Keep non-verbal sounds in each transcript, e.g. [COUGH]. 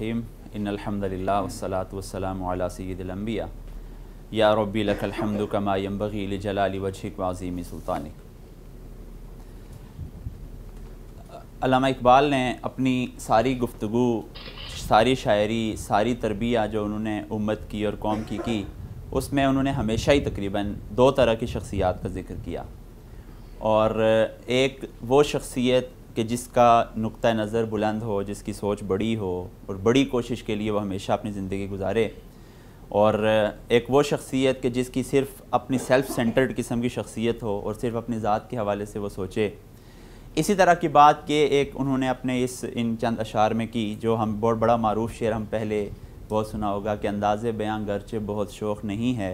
रहीम इन अलहमदिल्ला वसलात वसलाम सैदम्बिया या रबी लकलहमद कमा यम्बगी जलाली वजहक वाजीम सुल्तानिक इकबाल ने अपनी सारी गुफ्तु सारी शायरी सारी तरबिया जो उन्होंने उम्मत की और कौम की की उसमें उन्होंने हमेशा ही तकरीबन दो तरह की शख्सियात का जिक्र किया और एक वो शख्सियत कि जिसका नुक़ नज़र बुलंद हो जिसकी सोच बड़ी हो और बड़ी कोशिश के लिए वह हमेशा अपनी ज़िंदगी गुजारे और एक वो शख्सियत के जिसकी सिर्फ अपनी सेल्फ सेंटर्ड किस्म की शख्सियत हो और सिर्फ अपनी ज़ात के हवाले से वो सोचे इसी तरह की बात के एक उन्होंने अपने इस इन चंद अशार में की जो हम बहुत बड़ा मरूफ शेर हम पहले बहुत सुना होगा कि अंदाज़ बयाँ गरचे बहुत शौक़ नहीं है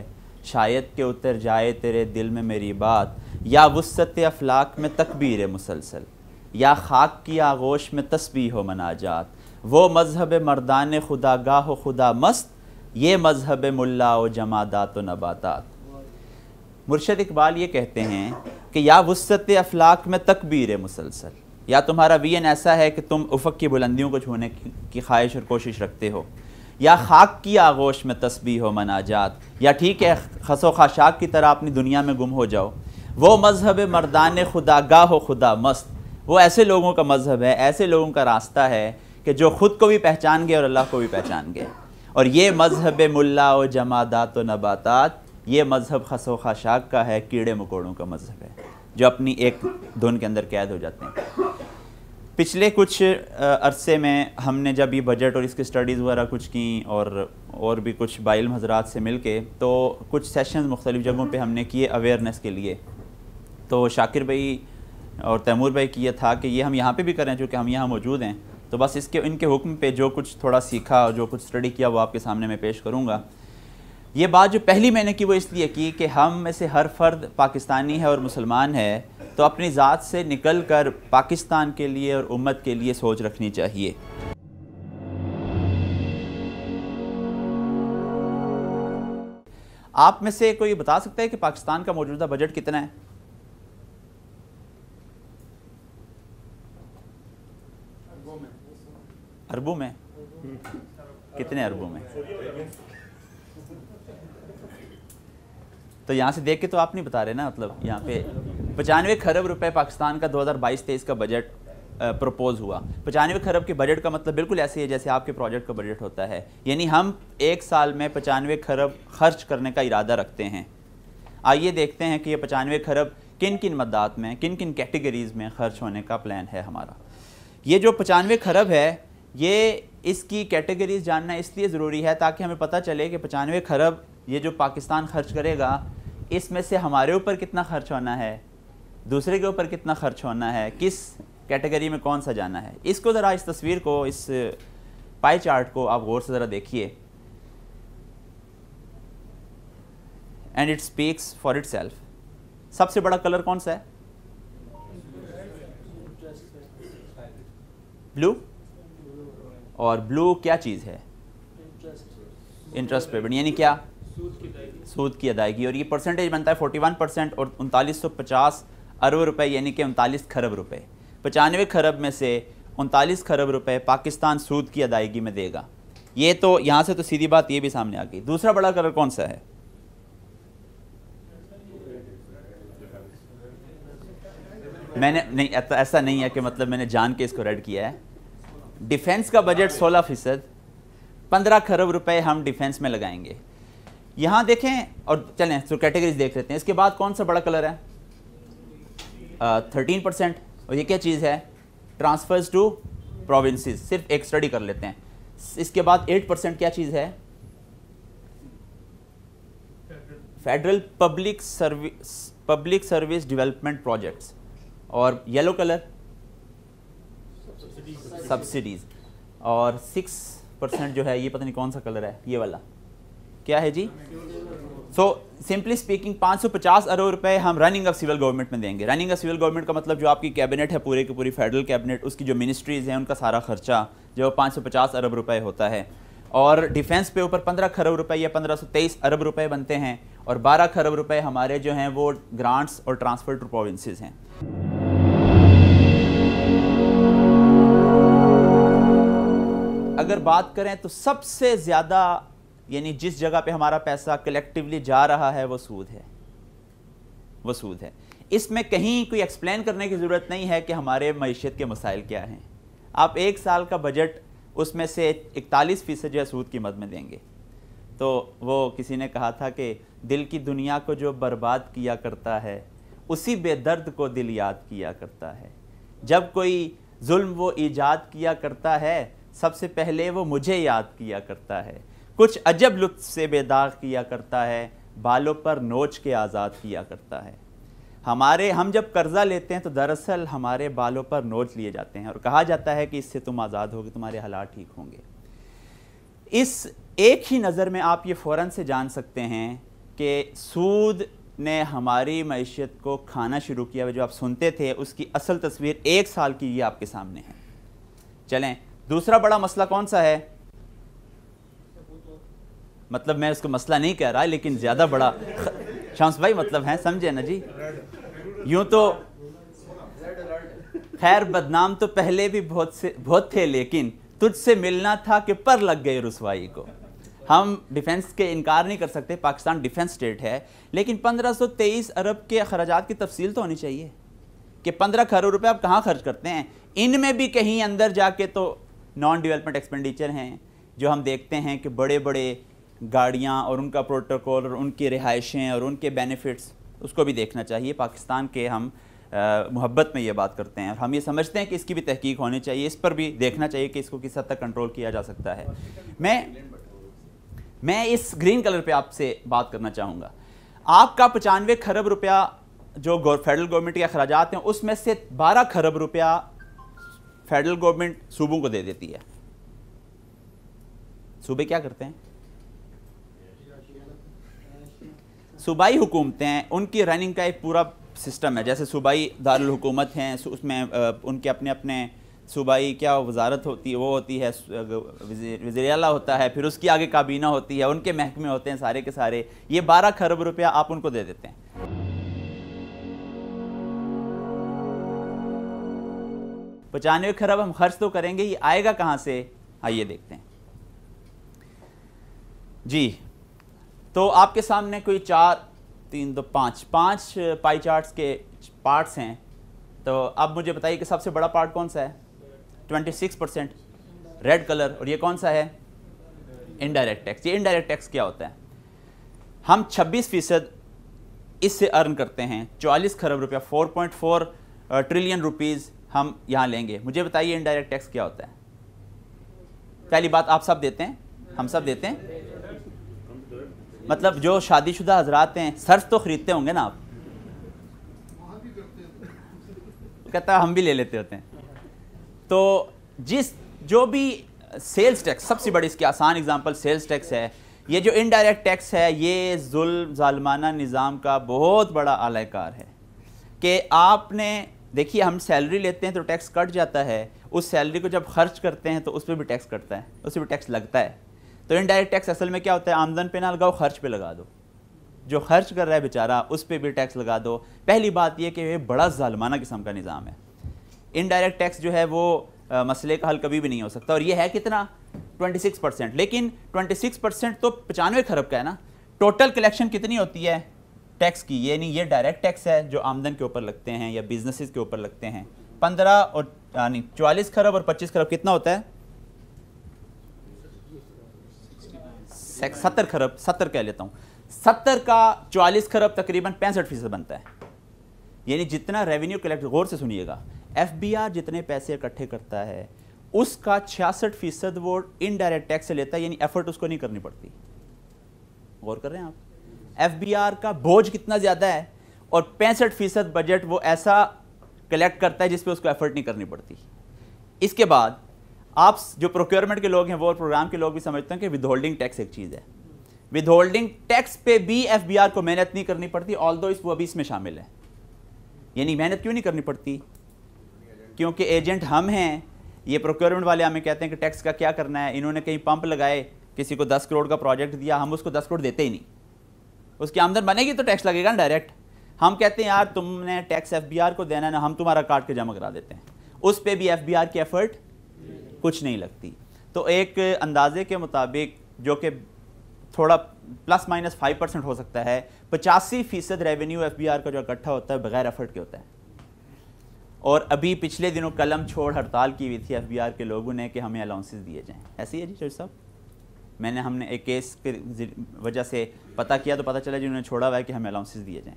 शायद के उतर जाए तेरे दिल में मेरी बात या वसत अफलाक में तकबीर मुसलसल या खाक की आगोश में तस्बी हो मनाजात वो मजहब मर्दान खुदा गाह खुदा मस्त ये मजहब मुल्ला व जमादात व नबातात मुर्शद इकबाल ये कहते हैं कि या वसत अफलाक में तकबीर मुसलसल या तुम्हारा वी ऐसा है कि तुम उफक की बुलंदियों को छूने की ख्वाहिश और कोशिश रखते हो या खाक की आगोश में तस्बी हो मनाजात या ठीक है खसो खाशाक की तरह अपनी दुनिया में गुम हो जाओ वो मजहब मर्दान खुदा गाह हो खुदा मस्त वो ऐसे लोगों का मज़हब है ऐसे लोगों का रास्ता है कि जो ख़ुद को भी पहचान गए और अल्लाह को भी पहचान गए और ये मज़हब मुल्ला व जमादात व नबातात ये मज़हब खसो खाशाक का है कीड़े मकोड़ों का मज़हब है जो अपनी एक धुन के अंदर कैद हो जाते हैं पिछले कुछ अरसे में हमने जब ये बजट और इसकी स्टडीज़ वगैरह कुछ की और और भी कुछ बाइल हजरात से मिल के तो कुछ सेशंस मुख्तलिफ़ जगहों पर हमने किए अवेयरनेस के लिए तो शाकिर भाई और तैमूर भाई की यह था कि ये हम यहाँ पे भी करें चूँकि हम यहाँ मौजूद हैं तो बस इसके इनके हुक्म पे जो कुछ थोड़ा सीखा और जो कुछ स्टडी किया वो आपके सामने मैं पेश करूँगा ये बात जो पहली मैंने की वो इसलिए की कि हम में से हर फर्द पाकिस्तानी है और मुसलमान है तो अपनी ज़ात से निकल कर पाकिस्तान के लिए और उम्मत के लिए सोच रखनी चाहिए आप में से कोई बता सकता है कि पाकिस्तान का मौजूदा बजट कितना है अरबों में कितने अरबों में तो यहाँ से देख के तो आप नहीं बता रहे ना मतलब यहाँ पे पचानवे खरब रुपए पाकिस्तान का 2022-23 का बजट प्रपोज हुआ पचानवे खरब के बजट का मतलब बिल्कुल ऐसे है जैसे आपके प्रोजेक्ट का बजट होता है यानी हम एक साल में पचानवे खरब खर्च करने का इरादा रखते हैं आइए देखते हैं कि ये पचानवे खरब किन किन मददात में किन किन कैटेगरीज में खर्च होने का प्लान है हमारा ये जो पचानवे खरब है ये इसकी कैटेगरीज जानना इसलिए ज़रूरी है ताकि हमें पता चले कि पचानवे खरब ये जो पाकिस्तान खर्च करेगा इसमें से हमारे ऊपर कितना खर्च होना है दूसरे के ऊपर कितना खर्च होना है किस कैटेगरी में कौन सा जाना है इसको ज़रा इस तस्वीर को इस पाई चार्ट को आप गौर से ज़रा देखिए and it speaks for itself सबसे बड़ा कलर कौन सा है ब्लू और ब्लू क्या चीज़ है इंटरेस्ट पेमेंट यानी क्या सूद की अदायगी और ये परसेंटेज बनता है 41 परसेंट और उनतालीस सौ पचास अरब रुपए यानी कि उनतालीस खरब रुपए पचानवे खरब में से उनतालीस खरब रुपए पाकिस्तान सूद की अदायगी में देगा ये तो यहाँ से तो सीधी बात ये भी सामने आ गई दूसरा बड़ा कलर कौन सा है मैंने नहीं ऐसा नहीं है कि मतलब मैंने जान के इसको रेड किया है डिफेंस का बजट 16 फीसद पंद्रह खरब रुपए हम डिफेंस में लगाएंगे यहाँ देखें और चलें तो कैटेगरीज देख लेते हैं इसके बाद कौन सा बड़ा कलर है थर्टीन परसेंट और ये क्या चीज़ है ट्रांसफर्स टू प्रोविंसेस सिर्फ एक स्टडी कर लेते हैं इसके बाद एट परसेंट क्या चीज़ है federal public service public service development projects और येलो कलर सब्सिडीज और सिक्स परसेंट जो है ये पता नहीं कौन सा कलर है ये वाला क्या है जी सो सिंपली स्पीकिंग 550 अरब रुपए हम रनिंग ऑफ सिविल गवर्नमेंट में देंगे रनिंग ऑफ सिविल गवर्नमेंट का मतलब जो आपकी कैबिनेट है पूरे की पूरी फेडरल कैबिनेट उसकी जो मिनिस्ट्रीज़ हैं उनका सारा खर्चा जो 550 अरब रुपए होता है और डिफेंस पे ऊपर पंद्रह खरब रुपए या पंद्रह सौ तेईस अरब रुपए बनते हैं और बारह खरब रुपए हमारे जो हैं वो ग्रांट्स और ट्रांसफर टू प्रोविंसेज हैं अगर बात करें तो सबसे ज़्यादा यानी जिस जगह पे हमारा पैसा कलेक्टिवली जा रहा है वो सूद है वो सूद है इसमें कहीं कोई एक्सप्लेन करने की ज़रूरत नहीं है कि हमारे मीशत के मसाइल क्या हैं आप एक साल का बजट उसमें से इकतालीस फ़ीसद जो है सूद की मद में देंगे तो वो किसी ने कहा था कि दिल की दुनिया को जो बर्बाद किया करता है उसी बेदर्द को दिल याद किया करता है जब कोई जुल्म वो ईजाद किया करता है सबसे पहले वो मुझे याद किया करता है कुछ अजब लुत्फ से बेदाग किया करता है बालों पर नोच के आज़ाद किया करता है हमारे हम जब कर्ज़ा लेते हैं तो दरअसल हमारे बालों पर नोच लिए जाते हैं और कहा जाता है कि इससे तुम आज़ाद होगे तुम्हारे हालात ठीक होंगे इस एक ही नज़र में आप ये फ़ौर से जान सकते हैं कि सूद ने हमारी मैशियत को खाना शुरू किया जो आप सुनते थे उसकी असल तस्वीर एक साल की ये आपके सामने है चलें दूसरा बड़ा मसला कौन सा है मतलब मैं उसको मसला नहीं कह रहा लेकिन ज़्यादा बड़ा शामस भाई मतलब है समझे ना जी यूं तो खैर बदनाम तो पहले भी बहुत से बहुत थे लेकिन तुझसे मिलना था कि पर लग गए रसवाई को हम डिफेंस के इनकार नहीं कर सकते पाकिस्तान डिफेंस स्टेट है लेकिन 1523 अरब के अखराज की तफसील तो होनी चाहिए कि 15 खरब रुपए आप कहाँ खर्च करते हैं इनमें भी कहीं अंदर जाके तो नॉन डेवलपमेंट एक्सपेंडिचर हैं जो हम देखते हैं कि बड़े बड़े गाड़ियाँ और उनका प्रोटोकॉल और उनकी रिहाइशें और उनके बेनिफिट्स उसको भी देखना चाहिए पाकिस्तान के हम मोहब्बत में ये बात करते हैं और हम ये समझते हैं कि इसकी भी तहकीक होनी चाहिए इस पर भी देखना चाहिए कि इसको किस हद तक कंट्रोल किया जा सकता है मैं मैं इस ग्रीन कलर पे आपसे बात करना चाहूँगा आपका पचानवे खरब रुपया जो फेडरल गवर्नमेंट के अखराज हैं उसमें से बारह खरब रुपया फेडरल गवर्नमेंट सूबों को दे देती है सूबे क्या करते हैं सूबाई हुकूमतें हैं उनकी रनिंग का एक पूरा सिस्टम है जैसे सूबाई दारकूमत हैं उसमें उनके अपने अपने सूबाई क्या वजारत होती है वो होती है वजीरला होता है फिर उसकी आगे काबीना होती है उनके महकमे होते हैं सारे के सारे ये बारह खरब रुपया आप उनको दे देते हैं पचानवे तो खरब हम खर्च तो करेंगे ये आएगा कहाँ से आइए देखते हैं जी तो आपके सामने कोई चार तीन दो पाँच पाँच पाई चार्ट्स के पार्ट्स हैं तो अब मुझे बताइए कि सबसे बड़ा पार्ट कौन सा है twenty six percent red colour और ये कौन सा है इनडायरेक्ट टैक्स ये इनडायरेक्ट टैक्स क्या होता है हम छब्बीस फीसद इससे अर्न करते हैं चालीस खरब रुपया four point four trillion rupees हम यहाँ लेंगे मुझे बताइए इनडायरेक्ट टैक्स क्या होता है पहली बात आप सब देते हैं हम सब देते हैं मतलब जो शादीशुदा हजरात हैं सर्फ तो ख़रीदते होंगे ना आप कहता हम भी ले लेते होते हैं तो जिस जो भी सेल्स टैक्स सबसे बड़ी इसकी आसान एग्जांपल सेल्स टैक्स है ये जो इनडायरेक्ट टैक्स है ये जुल्म जालमाना निज़ाम का बहुत बड़ा आलाकार है कि आपने देखिए हम सैलरी लेते हैं तो टैक्स कट जाता है उस सैलरी को जब खर्च करते हैं तो उस पर भी टैक्स कटता है उस पर भी टैक्स लगता है तो इनडायरेक्ट टैक्स असल में क्या होता है आमदन पे ना लगाओ खर्च पे लगा दो जो खर्च कर रहा है बेचारा उस पर भी टैक्स लगा दो पहली बात यह कि ये बड़ा ालमाना किस्म का निज़ाम है इनडायरेक्ट टैक्स जो है वो आ, मसले का हल कभी भी नहीं हो सकता और ये है कितना 26 परसेंट लेकिन 26 परसेंट तो पचानवे खरब का है ना टोटल कलेक्शन कितनी होती है टैक्स की ये नहीं ये डायरेक्ट टैक्स है जो आमदन के ऊपर लगते हैं या बिजनेसेस के ऊपर लगते हैं पंद्रह और यानी चवालीस खरब और पच्चीस खरब कितना होता है सत्तर खरब सत्तर कह लेता हूँ सत्तर का चवालीस खरब तकरीबन पैंसठ फीसद बनता है यानी जितना रेवेन्यू कलेक्ट गौर से सुनिएगा आर जितने पैसे इकट्ठे करता है उसका छियासठ फीसद वो इनडायरेक्ट टैक्स से लेता है यानी एफर्ट उसको नहीं करनी पड़ती गौर कर रहे हैं आप एफ का बोझ कितना ज़्यादा है और पैंसठ फीसद बजट वो ऐसा कलेक्ट करता है जिसपे उसको एफर्ट नहीं करनी पड़ती इसके बाद आप जो प्रोक्योरमेंट के लोग हैं वो और प्रोग्राम के लोग भी समझते हैं कि विद होल्डिंग टैक्स एक चीज़ है विद होल्डिंग टैक्स पे भी एफ को मेहनत नहीं करनी पड़ती ऑल दो इस वो अभी इसमें शामिल है यानी मेहनत क्यों नहीं करनी पड़ती क्योंकि एजेंट हम हैं ये प्रोक्योरमेंट वाले हमें कहते हैं कि टैक्स का क्या करना है इन्होंने कहीं पंप लगाए किसी को दस करोड़ का प्रोजेक्ट दिया हम उसको दस करोड़ देते ही नहीं उसकी आमदन बनेगी तो टैक्स लगेगा ना डायरेक्ट हम कहते हैं यार तुमने टैक्स एफबीआर को देना ना हम तुम्हारा काट के जमा करा देते हैं उस पर भी एफबीआर की एफर्ट कुछ नहीं लगती तो एक अंदाजे के मुताबिक जो कि थोड़ा प्लस माइनस फाइव परसेंट हो सकता है पचासी फीसद रेवेन्यू एफ बी आर का जो इकट्ठा होता है बगैर एफर्ट के होता है और अभी पिछले दिनों कलम छोड़ हड़ताल की हुई थी एफ बी आर के लोगों ने कि हमें अलाउंसेस दिए जाएँ ही है जी चौधरी साहब मैंने हमने एक केस के वजह से पता किया तो पता चला जिन्होंने छोड़ा हुआ है कि हमें अलाउंसेस दिए जाएँ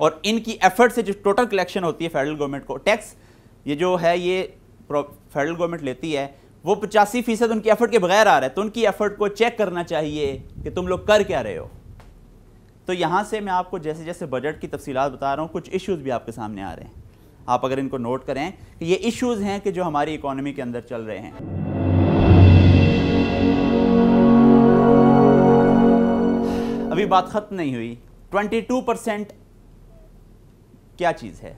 और इनकी एफर्ट से जो टोटल कलेक्शन होती है फेडरल गवर्नमेंट को टैक्स ये जो है ये फेडरल गवर्नमेंट लेती है वो पचासी फीसद उनकी एफर्ट के बगैर आ रहा है तो उनकी एफर्ट को चेक करना चाहिए कि तुम लोग कर क्या रहे हो तो यहाँ से मैं आपको जैसे जैसे बजट की तफसीत बता रहा हूँ कुछ इश्यूज भी आपके सामने आ रहे हैं आप अगर इनको नोट करें कि ये इश्यूज़ हैं कि जो हमारी इकोनॉमी के अंदर चल रहे हैं अभी बात खत्म नहीं हुई 22 परसेंट क्या चीज है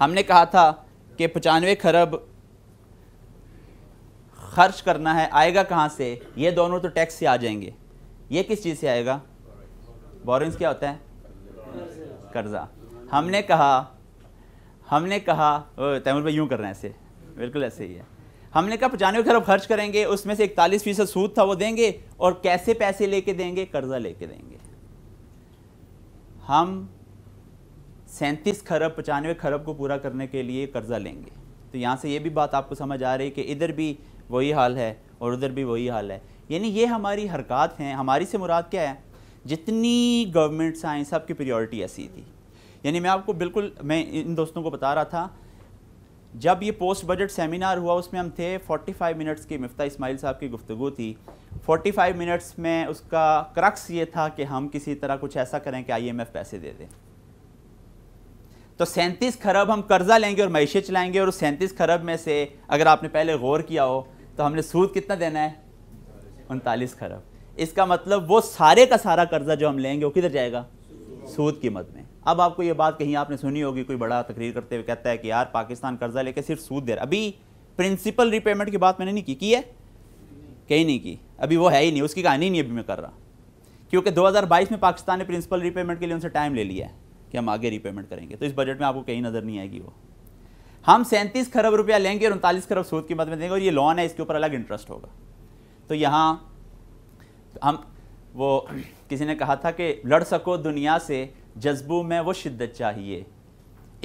हमने कहा था कि पचानवे खरब खर्च करना है आएगा कहां से ये दोनों तो टैक्स से आ जाएंगे ये किस चीज़ से आएगा बोरेंस क्या होता है कर्जा हमने कहा हमने कहा तैमूर भाई यूं कर रहे हैं ऐसे बिल्कुल ऐसे ही है हमने कहा पचानवे खरब खर्च करेंगे उसमें से इकतालीस फीसद सूद था वो देंगे और कैसे पैसे लेके देंगे कर्जा लेके देंगे हम सैंतीस खरब पचानवे खरब को पूरा करने के लिए कर्जा लेंगे तो यहाँ से ये भी बात आपको समझ आ रही है कि इधर भी वही हाल है और उधर भी वही हाल है यानी ये हमारी हरकत हैं हमारी से मुराद क्या है जितनी गवर्नमेंट्स आएँ सबकी प्रियोरिटी ऐसी थी यानी मैं आपको बिल्कुल मैं इन दोस्तों को बता रहा था जब ये पोस्ट बजट सेमिनार हुआ उसमें हम थे 45 मिनट्स की मफ्ता इस्माइल साहब की गुफ्तु थी 45 मिनट्स में उसका क्रक्स ये था कि हम किसी तरह कुछ ऐसा करें कि आईएमएफ पैसे दे दें तो सैंतीस खरब हम कर्जा लेंगे और मैशे चलाएंगे और उस सैंतीस खरब में से अगर आपने पहले गौर किया हो तो हमने सूद कितना देना है उनतालीस खरब इसका मतलब वो सारे का सारा कर्जा जो हम लेंगे वो किधर जाएगा सूद की मद में अब आपको ये बात कहीं आपने सुनी होगी कोई बड़ा तकरीर करते हुए कहता है कि यार पाकिस्तान कर्जा लेके सिर्फ सूद दे रहा अभी प्रिंसिपल रिपेमेंट की बात मैंने नहीं की की है कहीं नहीं की अभी वो है ही नहीं उसकी कहानी नहीं अभी मैं कर रहा क्योंकि 2022 में पाकिस्तान ने प्रिंसिपल रिपेमेंट के लिए उनसे टाइम ले लिया है कि हम आगे रिपेमेंट करेंगे तो इस बजट में आपको कहीं नज़र नहीं आएगी वो हम सैंतीस खरब रुपया लेंगे और उनतालीस खरब सूद की मदद में देंगे और ये लोन है इसके ऊपर अलग इंटरेस्ट होगा तो यहाँ हम वो [CLEARS THROAT] किसी ने कहा था कि लड़ सको दुनिया से जज्बों में वो शिद्दत चाहिए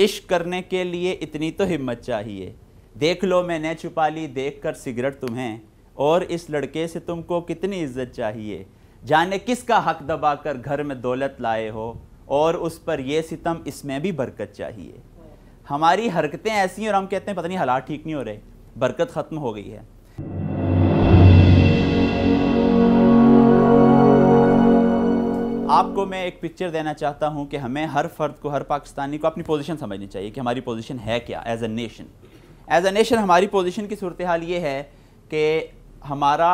इश्क करने के लिए इतनी तो हिम्मत चाहिए देख लो मैंने छुपा ली देख कर सिगरेट तुम्हें और इस लड़के से तुमको कितनी इज्जत चाहिए जाने किसका हक दबा कर घर में दौलत लाए हो और उस पर यह सितम इसमें भी बरकत चाहिए हमारी हरकतें ऐसी हैं और हम कहते हैं पता नहीं हालात ठीक नहीं हो रहे बरकत ख़त्म हो गई है आपको मैं एक पिक्चर देना चाहता हूं कि हमें हर फर्द को हर पाकिस्तानी को अपनी पोजीशन समझनी चाहिए कि हमारी पोजीशन है क्या as a nation as a nation हमारी पोजीशन की सूरत हाल ये है कि हमारा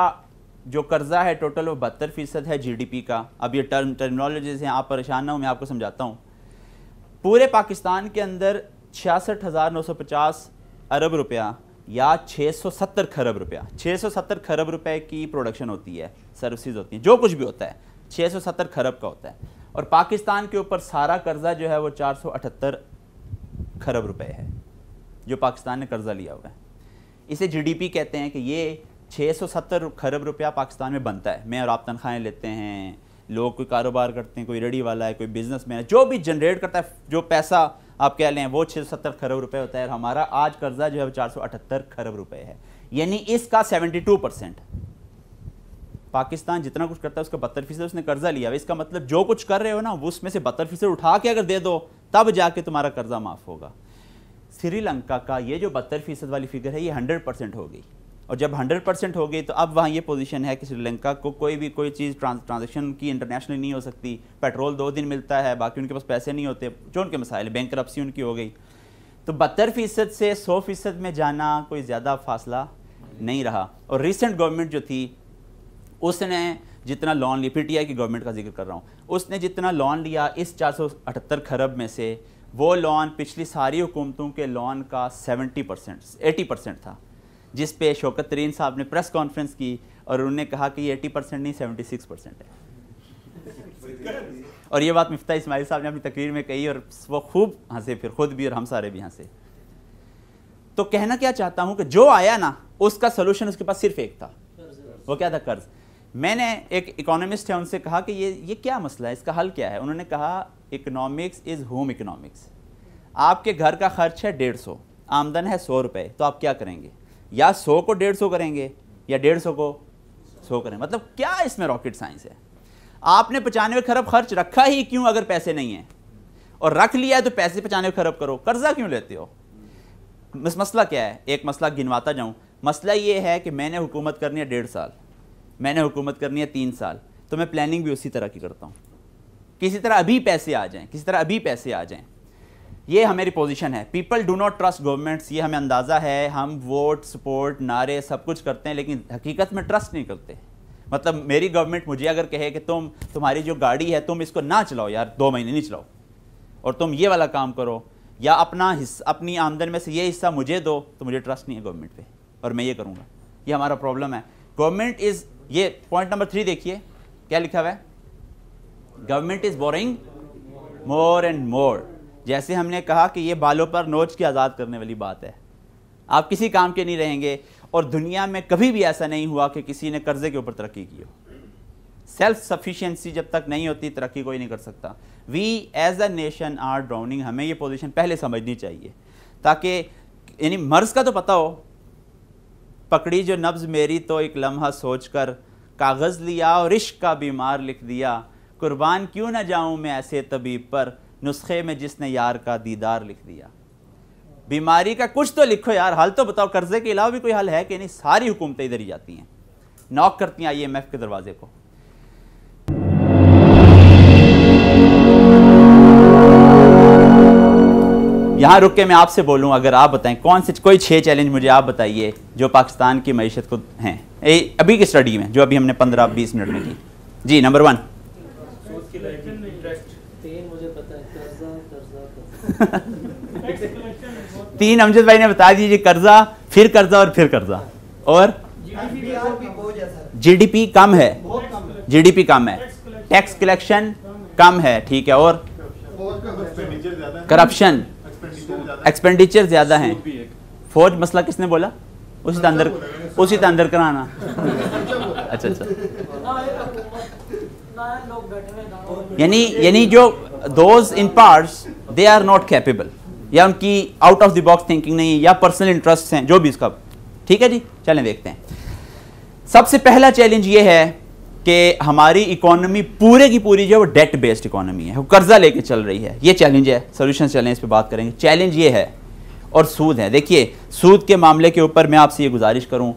जो कर्ज़ा है टोटल वो बहत्तर फ़ीसद है जीडीपी का अब ये टर्म टर्मिनोलॉजीज हैं आप परेशान ना हो मैं आपको समझाता हूँ पूरे पाकिस्तान के अंदर छियासठ हज़ार नौ सौ पचास अरब रुपया या 670 खरब रुपया 670 खरब रुपए की प्रोडक्शन होती है सर्विसेज होती हैं जो कुछ भी होता है 670 खरब का होता है और पाकिस्तान के ऊपर सारा कर्जा जो है वो 478 खरब रुपए है जो पाकिस्तान ने कर्जा लिया हुआ है इसे जीडीपी कहते हैं कि ये 670 खरब रुपया पाकिस्तान में बनता है मैं और आप तनख्वाहें लेते हैं लोग कोई कारोबार करते हैं कोई रेडी वाला है कोई बिजनेस मैन है जो भी जनरेट करता है जो पैसा आप कह लें वो छः सत्तर खरब रुपये होता है और हमारा आज कर्जा जो है वो चार सौ अठहत्तर खरब रुपये है यानी इसका सेवेंटी टू परसेंट पाकिस्तान जितना कुछ करता है उसका बहत्तर फीसद उसने कर्जा लिया इसका मतलब जो कुछ कर रहे हो ना उसमें से बहत्तर फीसद उठा के अगर दे दो तब जाके तुम्हारा कर्जा माफ़ होगा श्रीलंका का ये जो बहत्तर फीसद वाली फिगर है ये हंड्रेड परसेंट हो गई और जब हंड्रेड परसेंट हो गई तो अब वहाँ ये पोजीशन है कि श्रीलंका को कोई भी कोई चीज़ ट्रांजेक्शन की इंटरनेशनल नहीं हो सकती पेट्रोल दो दिन मिलता है बाकी उनके पास पैसे नहीं होते जो उनके मसाइल बैंक उनकी हो गई तो बहत्तर फ़ीसद से सौ फ़ीसद में जाना कोई ज़्यादा फासला नहीं रहा और रिसेंट गवर्नमेंट जो थी उसने जितना लोन लिया पी की गवर्नमेंट का जिक्र कर रहा हूँ उसने जितना लोन लिया इस चार खरब में से वो लोन पिछली सारी हुकूमतों के लोन का 70 परसेंट एटी परसेंट था जिस पे शौकत तरीन साहब ने प्रेस कॉन्फ्रेंस की और उन्होंने कहा कि ये एटी परसेंट नहीं सेवेंटी सिक्स परसेंट है और ये बात मुफ्ता इसमाइल साहब ने अपनी तकरीर में कही और वो खूब हंसे फिर खुद भी और हम सारे भी हंसे तो कहना क्या चाहता हूँ कि जो आया ना उसका सोल्यूशन उसके पास सिर्फ एक था वो क्या था कर्ज मैंने एक इकोनॉमिस्ट है उनसे कहा कि ये ये क्या मसला है इसका हल क्या है उन्होंने कहा इकोनॉमिक्स इज़ होम इकोनॉमिक्स आपके घर का खर्च है डेढ़ सौ आमदन है सौ रुपये तो आप क्या करेंगे या सौ को डेढ़ सौ करेंगे या डेढ़ सौ को सौ करें मतलब क्या इसमें रॉकेट साइंस है आपने पचानवे खरब खर्च रखा ही क्यों अगर पैसे नहीं हैं और रख लिया है तो पैसे पचानवे खरब करो कर्जा क्यों लेते हो मसला क्या है एक मसला गिनवाता जाऊँ मसला ये है कि मैंने हुकूमत करनी है डेढ़ साल मैंने हुकूमत करनी है तीन साल तो मैं प्लानिंग भी उसी तरह की करता हूँ किसी तरह अभी पैसे आ जाएँ किसी तरह अभी पैसे आ जाएँ ये हमारी पोजीशन है people do not trust governments ये हमें अंदाज़ा है हम वोट सपोर्ट नारे सब कुछ करते हैं लेकिन हकीकत में ट्रस्ट नहीं करते मतलब मेरी गवर्नमेंट मुझे अगर कहे कि तुम तुम्हारी जो गाड़ी है तुम इसको ना चलाओ यार दो महीने नहीं चलाओ और तुम ये वाला काम करो या अपना हिस्सा अपनी आमदन में से ये हिस्सा मुझे दो तो मुझे ट्रस्ट नहीं है गवर्नमेंट पर और मैं ये करूँगा ये हमारा प्रॉब्लम है गवर्नमेंट इज़ ये पॉइंट नंबर थ्री देखिए क्या लिखा हुआ है government is borrowing more and more जैसे हमने कहा कि ये बालों पर नोच की आज़ाद करने वाली बात है आप किसी काम के नहीं रहेंगे और दुनिया में कभी भी ऐसा नहीं हुआ कि किसी ने कर्जे के ऊपर तरक्की की हो सेल्फ सफिशेंसी जब तक नहीं होती तरक्की कोई नहीं कर सकता we as a nation are drowning हमें ये पोजीशन पहले समझनी चाहिए ताकि यानी मर्ज का तो पता हो पकड़ी जो नब्ज़ मेरी तो एक लम्हा सोच कर कागज़ लिया और इश्क का बीमार लिख दिया कुर्बान क्यों ना जाऊँ मैं ऐसे तबीब पर नुस्खे में जिसने यार का दीदार लिख दिया बीमारी का कुछ तो लिखो यार हाल तो बताओ कर्जे के अलावा भी कोई हल है कि नहीं सारी हुकूमतें इधर ही जाती हैं नॉक करती हैं आई एम एफ के दरवाजे को यहाँ रुक के मैं आपसे बोलूँ अगर आप बताएं कौन से कोई छः चैलेंज मुझे आप बताइए जो पाकिस्तान की मीशत को हैं अभी की स्टडी में जो अभी हमने पंद्रह बीस मिनट में की जी नंबर वन तीन अमजद भाई ने बता दीजिए कर्जा फिर कर्जा और फिर कर्जा और जीडीपी कम है जीडीपी कम है टैक्स कलेक्शन कम है ठीक है और करप्शन एक्सपेंडिचर ज़्यादा हैं फौज मसला किसने बोला उसी अंदर उसी अंदर कराना अच्छा अच्छा यानी यानी जो those in parts they are not capable या उनकी out of the box thinking नहीं है या पर्सनल इंटरेस्ट हैं जो भी इसका ठीक है जी चलें देखते हैं सबसे पहला चैलेंज ये है कि हमारी इकोनॉमी पूरे की पूरी जो है वो डेट बेस्ड इकोनॉमी है वो कर्जा लेके चल रही है ये चैलेंज है सोल्यूशन चैलेंज इस पर बात करेंगे चैलेंज ये है और सूद है देखिए सूद के मामले के ऊपर मैं आपसे ये गुजारिश करूँ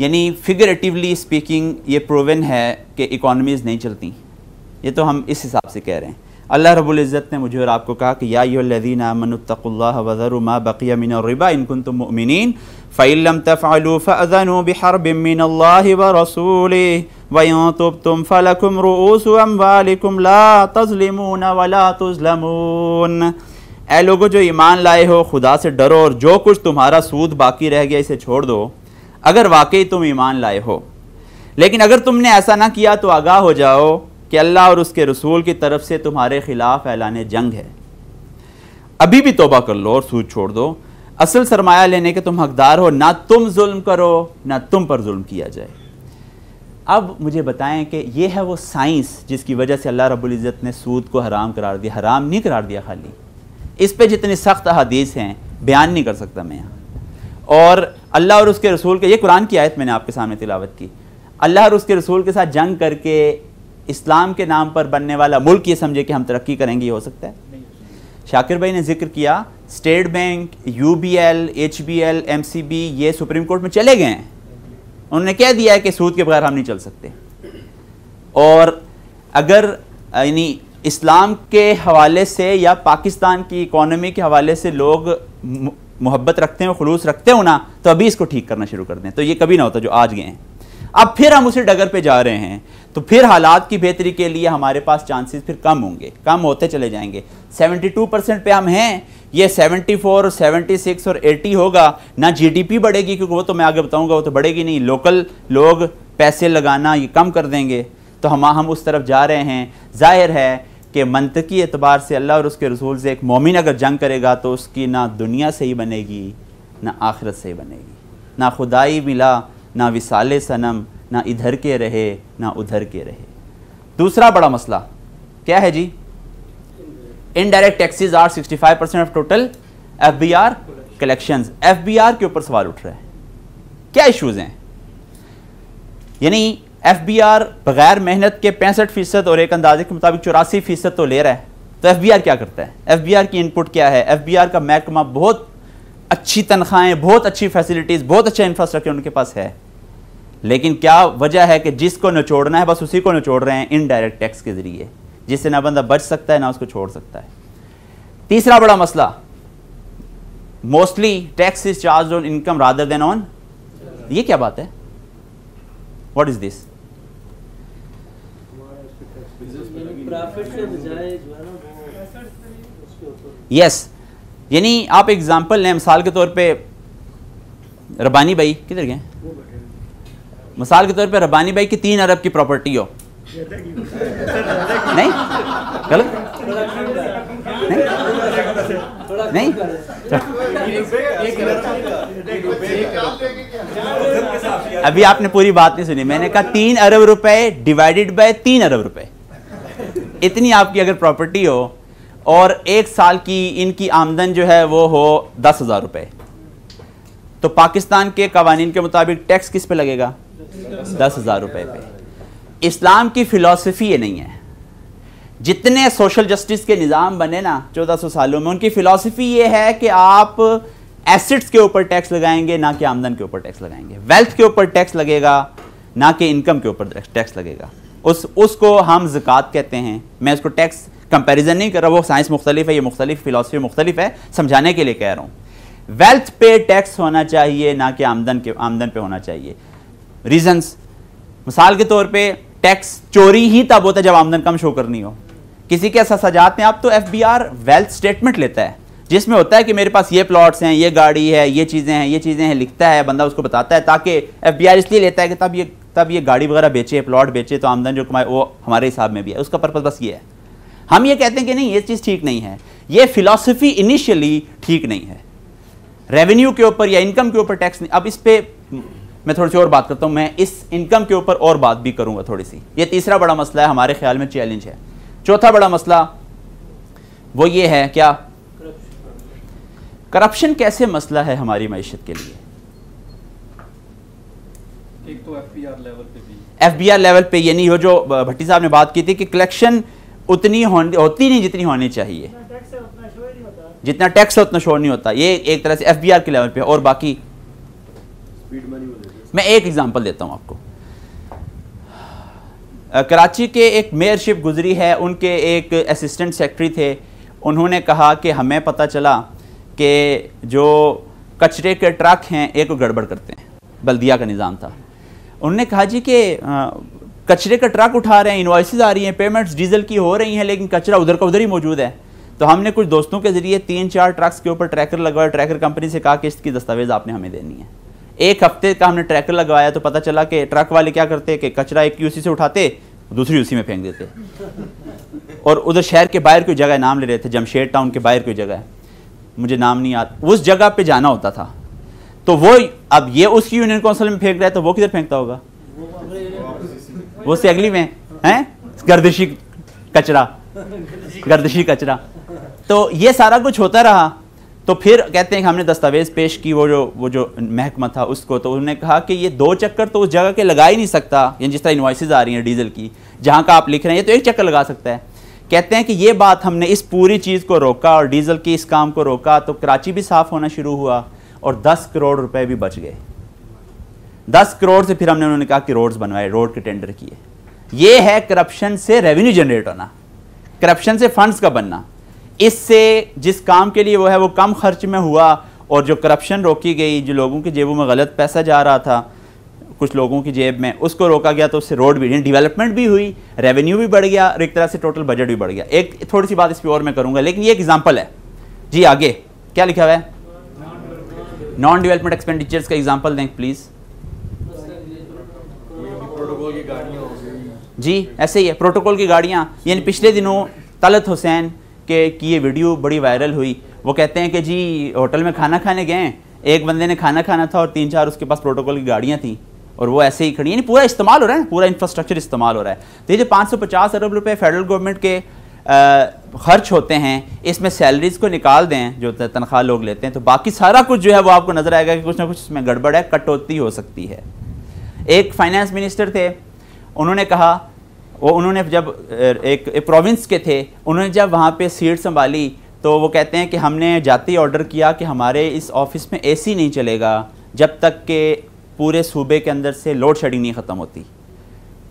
यानी फिगरेटिवली स्पीकिंग ये प्रोवन है कि इकोनॉमीज़ नहीं चलती ये तो हम इस हिसाब से कह रहे हैं अल्लाह रब्बुल इज़्ज़त ने मुझे और आपको कहा कि या यदीन अमनतल्ला वज़र मा बक़िया मिन रिबा इनकुन तुम मिन फ़ैलम तफ़ालू फ़ज़न व रसूल ए लोगो जो ईमान लाए हो खुदा से डरो और जो कुछ तुम्हारा सूद बाकी रह गया इसे छोड़ दो अगर वाकई तुम ईमान लाए हो लेकिन अगर तुमने ऐसा ना किया तो आगाह हो जाओ कि अल्लाह और उसके रसूल की तरफ से तुम्हारे ख़िलाफ़ ऐलान जंग है अभी भी तोबा कर लो और सूद छोड़ दो असल सरमाया लेने के तुम हकदार हो ना तुम जुल्म करो ना तुम पर जुल्म किया जाए अब मुझे बताएं कि ये है वो साइंस जिसकी वजह से अल्लाह रब्बुल इज़्ज़त ने सूद को हराम करार दिया हराम नहीं करार दिया खाली इस पे जितनी सख्त अहादीस हैं बयान नहीं कर सकता मैं यहाँ और अल्लाह और उसके रसूल के ये कुरान की आयत मैंने आपके सामने तिलावत की अल्लाह और उसके रसूल के साथ जंग करके इस्लाम के नाम पर बनने वाला मुल्क ये समझे कि हम तरक्की करेंगे हो सकता है शाकिर भाई ने जिक्र किया state bank U B L H B L M C B ये सुप्रीम कोर्ट में चले गए हैं उन्होंने कह दिया है कि सूद के बगैर हम नहीं चल सकते और अगर यानी इस्लाम के हवाले से या पाकिस्तान की इकोनॉमी के हवाले से लोग मोहब्बत रखते हो खलूस रखते हो ना तो अभी इसको ठीक करना शुरू कर दें तो ये कभी ना होता जो आज गए हैं अब फिर हम उसी डगर पे जा रहे हैं तो फिर हालात की बेहतरी के लिए हमारे पास चांसेस फिर कम होंगे कम होते चले जाएंगे 72 परसेंट पे हम हैं ये 74, 76 और 80 होगा ना जीडीपी बढ़ेगी क्योंकि वो तो मैं आगे बताऊंगा वो तो बढ़ेगी नहीं लोकल लोग पैसे लगाना ये कम कर देंगे तो हम हम उस तरफ जा रहे हैं जाहिर है कि मनतकी एतबार से अल्लाह और उसके रसूल से एक मोमिन अगर जंग करेगा तो उसकी ना दुनिया से ही बनेगी ना आखिरत से ही बनेगी ना खुदाई मिला ना विसाले सनम ना इधर के रहे ना उधर के रहे दूसरा बड़ा मसला क्या है जी indirect taxes are 65 percent of total F B R collection F B R के ऊपर सवाल उठ रहा है क्या इश्यूज हैं यानी एफ बी आर बगैर मेहनत के पैंसठ फीसद और एक अंदाजे के मुताबिक चौरासी फीसद तो ले रहा है तो एफ बी आर क्या करता है एफ बी आर की इनपुट क्या है एफ बी आर का महकमा बहुत अच्छी तनख्वाहें बहुत अच्छी फैसिलिटीज़ बहुत अच्छा इंफ्रास्ट्रक्चर उनके पास है लेकिन क्या वजह है कि जिसको नचोड़ना है बस उसी को नचोड़ रहे हैं इनडायरेक्ट टैक्स के ज़रिए जिससे ना बंदा बच सकता है ना उसको छोड़ सकता है तीसरा बड़ा मसला mostly tax is charge on income rather than on ये क्या बात है वॉट इज दिस यस यानी आप एग्जाम्पल लें मिसाल के तौर पे रबानी भाई किधर गए मिसाल के तौर पे रबानी भाई की तीन अरब की प्रॉपर्टी हो [LAUGHS] नहीं गलत नहीं अभी आपने पूरी बात नहीं सुनी मैंने कहा तीन अरब रुपए डिवाइडेड बाय तीन अरब रुपए इतनी आपकी अगर प्रॉपर्टी हो और एक साल की इनकी आमदन जो है वो हो दस हज़ार रुपये तो पाकिस्तान के कवानीन के मुताबिक टैक्स किस पे लगेगा दस हज़ार रुपये पे इस्लाम की फिलॉसफी ये नहीं है जितने सोशल जस्टिस के निज़ाम बने ना चौदह सौ सालों में उनकी फिलॉसफी ये है कि आप एसेट्स के ऊपर टैक्स लगाएंगे ना कि आमदन के ऊपर टैक्स लगाएंगे वेल्थ के ऊपर टैक्स लगेगा ना कि इनकम के ऊपर टैक्स लगेगा उस उसको हम ज़क़़त कहते हैं मैं उसको टैक्स कंपैरिजन नहीं कर रहा वो साइंस मुख्तलिफ है ये मुख्तलिफ फ़िलासफ़ी मुख्तलिफ है समझाने के लिए कह रहा हूँ वेल्थ पे टैक्स होना चाहिए ना कि आमदन के आमदन पे होना चाहिए रीजंस मिसाल के तौर पे टैक्स चोरी ही तब होता है जब आमदन कम शो करनी हो किसी के ऐसा सजात में आप तो एफ वेल्थ स्टेटमेंट लेता है जिसमें होता है कि मेरे पास ये प्लॉट्स हैं ये गाड़ी है ये चीज़ें हैं ये चीज़ें हैं लिखता है बंदा उसको बताता है ताकि एफ इसलिए लेता है कि तब ये तब ये गाड़ी वगैरह बेचे प्लॉट बेचे तो आमदन जो कमाए वो हमारे हिसाब में भी है उसका पर्पज़ बस ये है हम ये कहते हैं कि नहीं ये चीज़ ठीक नहीं है ये फिलासफी इनिशियली ठीक नहीं है रेवेन्यू के ऊपर या इनकम के ऊपर टैक्स नहीं अब इस पर मैं थोड़ी सी और बात करता हूँ मैं इस इनकम के ऊपर और बात भी करूँगा थोड़ी सी ये तीसरा बड़ा मसला है हमारे ख्याल में चैलेंज है चौथा बड़ा मसला वो ये है क्या करप्शन कैसे मसला है हमारी मीशत के लिए एफ बी आर लेवल पे ये नहीं हो जो भट्टी साहब ने बात की थी कि कलेक्शन उतनी होती नहीं जितनी होनी चाहिए जितना टैक्स है उतना शोर नहीं होता ये एक तरह से एफ बी आर के लेवल पे और बाकी स्पीड मनी मैं एक एग्जाम्पल देता हूँ आपको कराची के एक मेयरशिप गुजरी है उनके एक असिस्टेंट सेक्रेटरी थे उन्होंने कहा कि हमें पता चला कि जो कचरे के ट्रक हैं एक गड़बड़ करते हैं बल्दिया का निज़ाम था उन्होंने कहा जी कि कचरे का ट्रक उठा रहे हैं इन्वाइसिस आ रही हैं पेमेंट्स डीजल की हो रही हैं लेकिन कचरा उधर का उधर ही मौजूद है तो हमने कुछ दोस्तों के ज़रिए तीन चार ट्रक्स के ऊपर ट्रैकर लगवाया ट्रैकर कंपनी से कहा कि इसकी दस्तावेज़ आपने हमें देनी है एक हफ्ते का हमने ट्रैकर लगवाया तो पता चला कि ट्रक वाले क्या करते कि कचरा एक यूसी से उठाते दूसरी यूसी में फेंक देते और उधर शहर के बाहर कोई जगह नाम ले रहे थे जमशेद टाउन के बाहर कोई जगह मुझे नाम नहीं याद उस जगह पे जाना होता था तो वो अब ये उसकी यूनियन काउंसिल में फेंक रहा है तो वो किधर फेंकता होगा वो से अगली में हैं गर्दिशी कचरा गर्दिशी कचरा तो ये सारा कुछ होता रहा तो फिर कहते हैं कि हमने दस्तावेज़ पेश की वो जो वो जो महकमा था उसको तो उन्होंने कहा कि ये दो चक्कर तो उस जगह के लगा ही नहीं सकता यानी जिस तरह इन्वाइसिस आ रही हैं डीजल की जहाँ का आप लिख रहे हैं ये तो एक चक्कर लगा सकता है कहते हैं कि ये बात हमने इस पूरी चीज़ को रोका और डीजल की इस काम को रोका तो कराची भी साफ़ होना शुरू हुआ और दस करोड़ रुपए भी बच गए दस करोड़ से फिर हमने उन्होंने कहा कि रोड्स बनवाए रोड के टेंडर किए ये है करप्शन से रेवेन्यू जनरेट होना करप्शन से फंड्स का बनना इससे जिस काम के लिए वो है वो कम खर्च में हुआ और जो करप्शन रोकी गई जो लोगों की जेबों में गलत पैसा जा रहा था कुछ लोगों की जेब में उसको रोका गया तो उससे रोड भी डेवलपमेंट भी हुई रेवेन्यू भी बढ़ गया और एक तरह से टोटल बजट भी बढ़ गया एक थोड़ी सी बात इस पर और मैं करूँगा लेकिन ये एक एग्जाम्पल है जी आगे क्या लिखा हुआ है नॉन डिवेलपमेंट एक्सपेंडिचर्स का एग्जाम्पल दें प्लीज़ जी ऐसे ही है प्रोटोकॉल की गाड़ियाँ यानी पिछले दिनों तलत हुसैन के कि ये वीडियो बड़ी वायरल हुई वो कहते हैं कि जी होटल में खाना खाने गए एक बंदे ने खाना खाना था और तीन चार उसके पास प्रोटोकॉल की गाड़ियाँ थी और वो ऐसे ही खड़ी यानी पूरा इस्तेमाल हो रहा है पूरा इंफ्रास्ट्रक्चर इस्तेमाल हो रहा है तो ये जो पाँच अरब रुपये फेडरल गवर्नमेंट के खर्च होते हैं इसमें सैलरीज को निकाल दें जो तनख्वाह लोग लेते हैं तो बाकी सारा कुछ जो है वो आपको नज़र आएगा कि कुछ ना कुछ इसमें गड़बड़ है कटौती हो सकती है एक फाइनेंस मिनिस्टर थे उन्होंने कहा वो उन्होंने जब एक, एक प्रोविंस के थे उन्होंने जब वहाँ पे सीट संभाली तो वो कहते हैं कि हमने जाते ही ऑर्डर किया कि हमारे इस ऑफिस में एसी नहीं चलेगा जब तक के पूरे सूबे के अंदर से लोड शेडिंग नहीं ख़त्म होती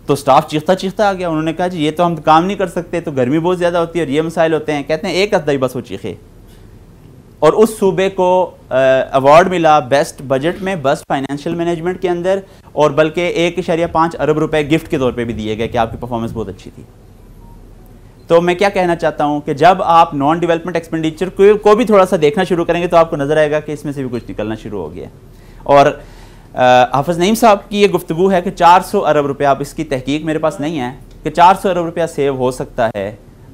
तो स्टाफ चीखता चीखता आ गया उन्होंने कहा जी ये तो हम काम नहीं कर सकते तो गर्मी बहुत ज़्यादा होती है और ये मसाइल होते हैं कहते हैं एक अद्दाई बस वो चीखे और उस सूबे को अवार्ड मिला बेस्ट बजट में बस फाइनेंशियल मैनेजमेंट के अंदर और बल्कि एक इशारिया पाँच अरब रुपए गिफ्ट के तौर पे भी दिए गए कि आपकी परफॉर्मेंस बहुत अच्छी थी तो मैं क्या कहना चाहता हूँ कि जब आप नॉन डेवलपमेंट एक्सपेंडिचर को, को भी थोड़ा सा देखना शुरू करेंगे तो आपको नज़र आएगा कि इसमें से भी कुछ निकलना शुरू हो गया और हाफज नईम साहब की ये गुफ्तु है कि सौ अरब रुपया आप इसकी तहकीक मेरे पास नहीं है कि सौ अरब रुपया सेव हो सकता है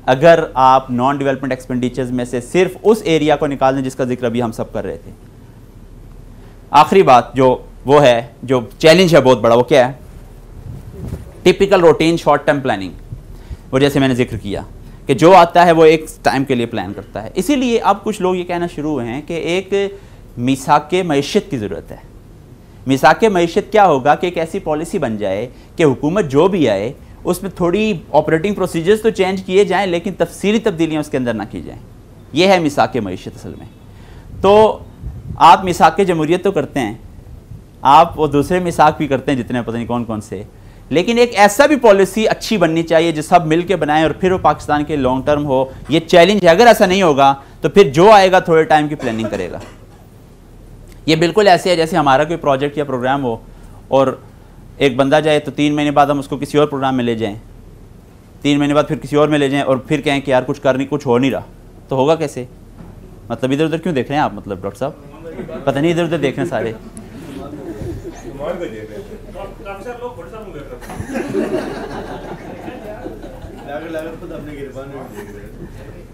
अगर आप नॉन डेवलपमेंट एक्सपेंडिचर्स में से सिर्फ उस एरिया को निकाल लें जिसका जिक्र अभी हम सब कर रहे थे आखिरी बात जो वो है जो चैलेंज है बहुत बड़ा वो क्या है typical routine short term planning वो जैसे मैंने जिक्र किया कि जो आता है वो एक टाइम के लिए प्लान करता है इसीलिए अब कुछ लोग ये कहना शुरू हुए हैं कि एक मिसाक मीशत की ज़रूरत है मिसाक मीशत क्या होगा कि एक ऐसी पॉलिसी बन जाए कि हुकूमत जो भी आए उसमें थोड़ी ऑपरेटिंग प्रोसीजर्स तो चेंज किए जाएँ लेकिन तफसीली तब्दीलियाँ उसके अंदर ना की जाएँ ये है मिसाक मीशत असल में तो आप मिसाक जमहूरीत तो करते हैं आप वो दूसरे मिसाक भी करते हैं जितने पता नहीं कौन कौन से लेकिन एक ऐसा भी पॉलिसी अच्छी बननी चाहिए जो सब मिल के बनाएं और फिर वो पाकिस्तान के लॉन्ग टर्म हो ये चैलेंज है अगर ऐसा नहीं होगा तो फिर जो आएगा थोड़े टाइम की प्लानिंग करेगा ये बिल्कुल ऐसे है जैसे हमारा कोई प्रोजेक्ट या प्रोग्राम हो और एक बंदा जाए तो तीन महीने बाद हम उसको किसी और प्रोग्राम में ले जाएँ तीन महीने बाद फिर किसी और में ले जाएँ और फिर कहें कि यार कुछ कर नहीं कुछ हो नहीं रहा तो होगा कैसे मतलब इधर उधर क्यों देख रहे हैं आप मतलब डॉक्टर साहब पता नहीं इधर उधर देख रहे हैं सारे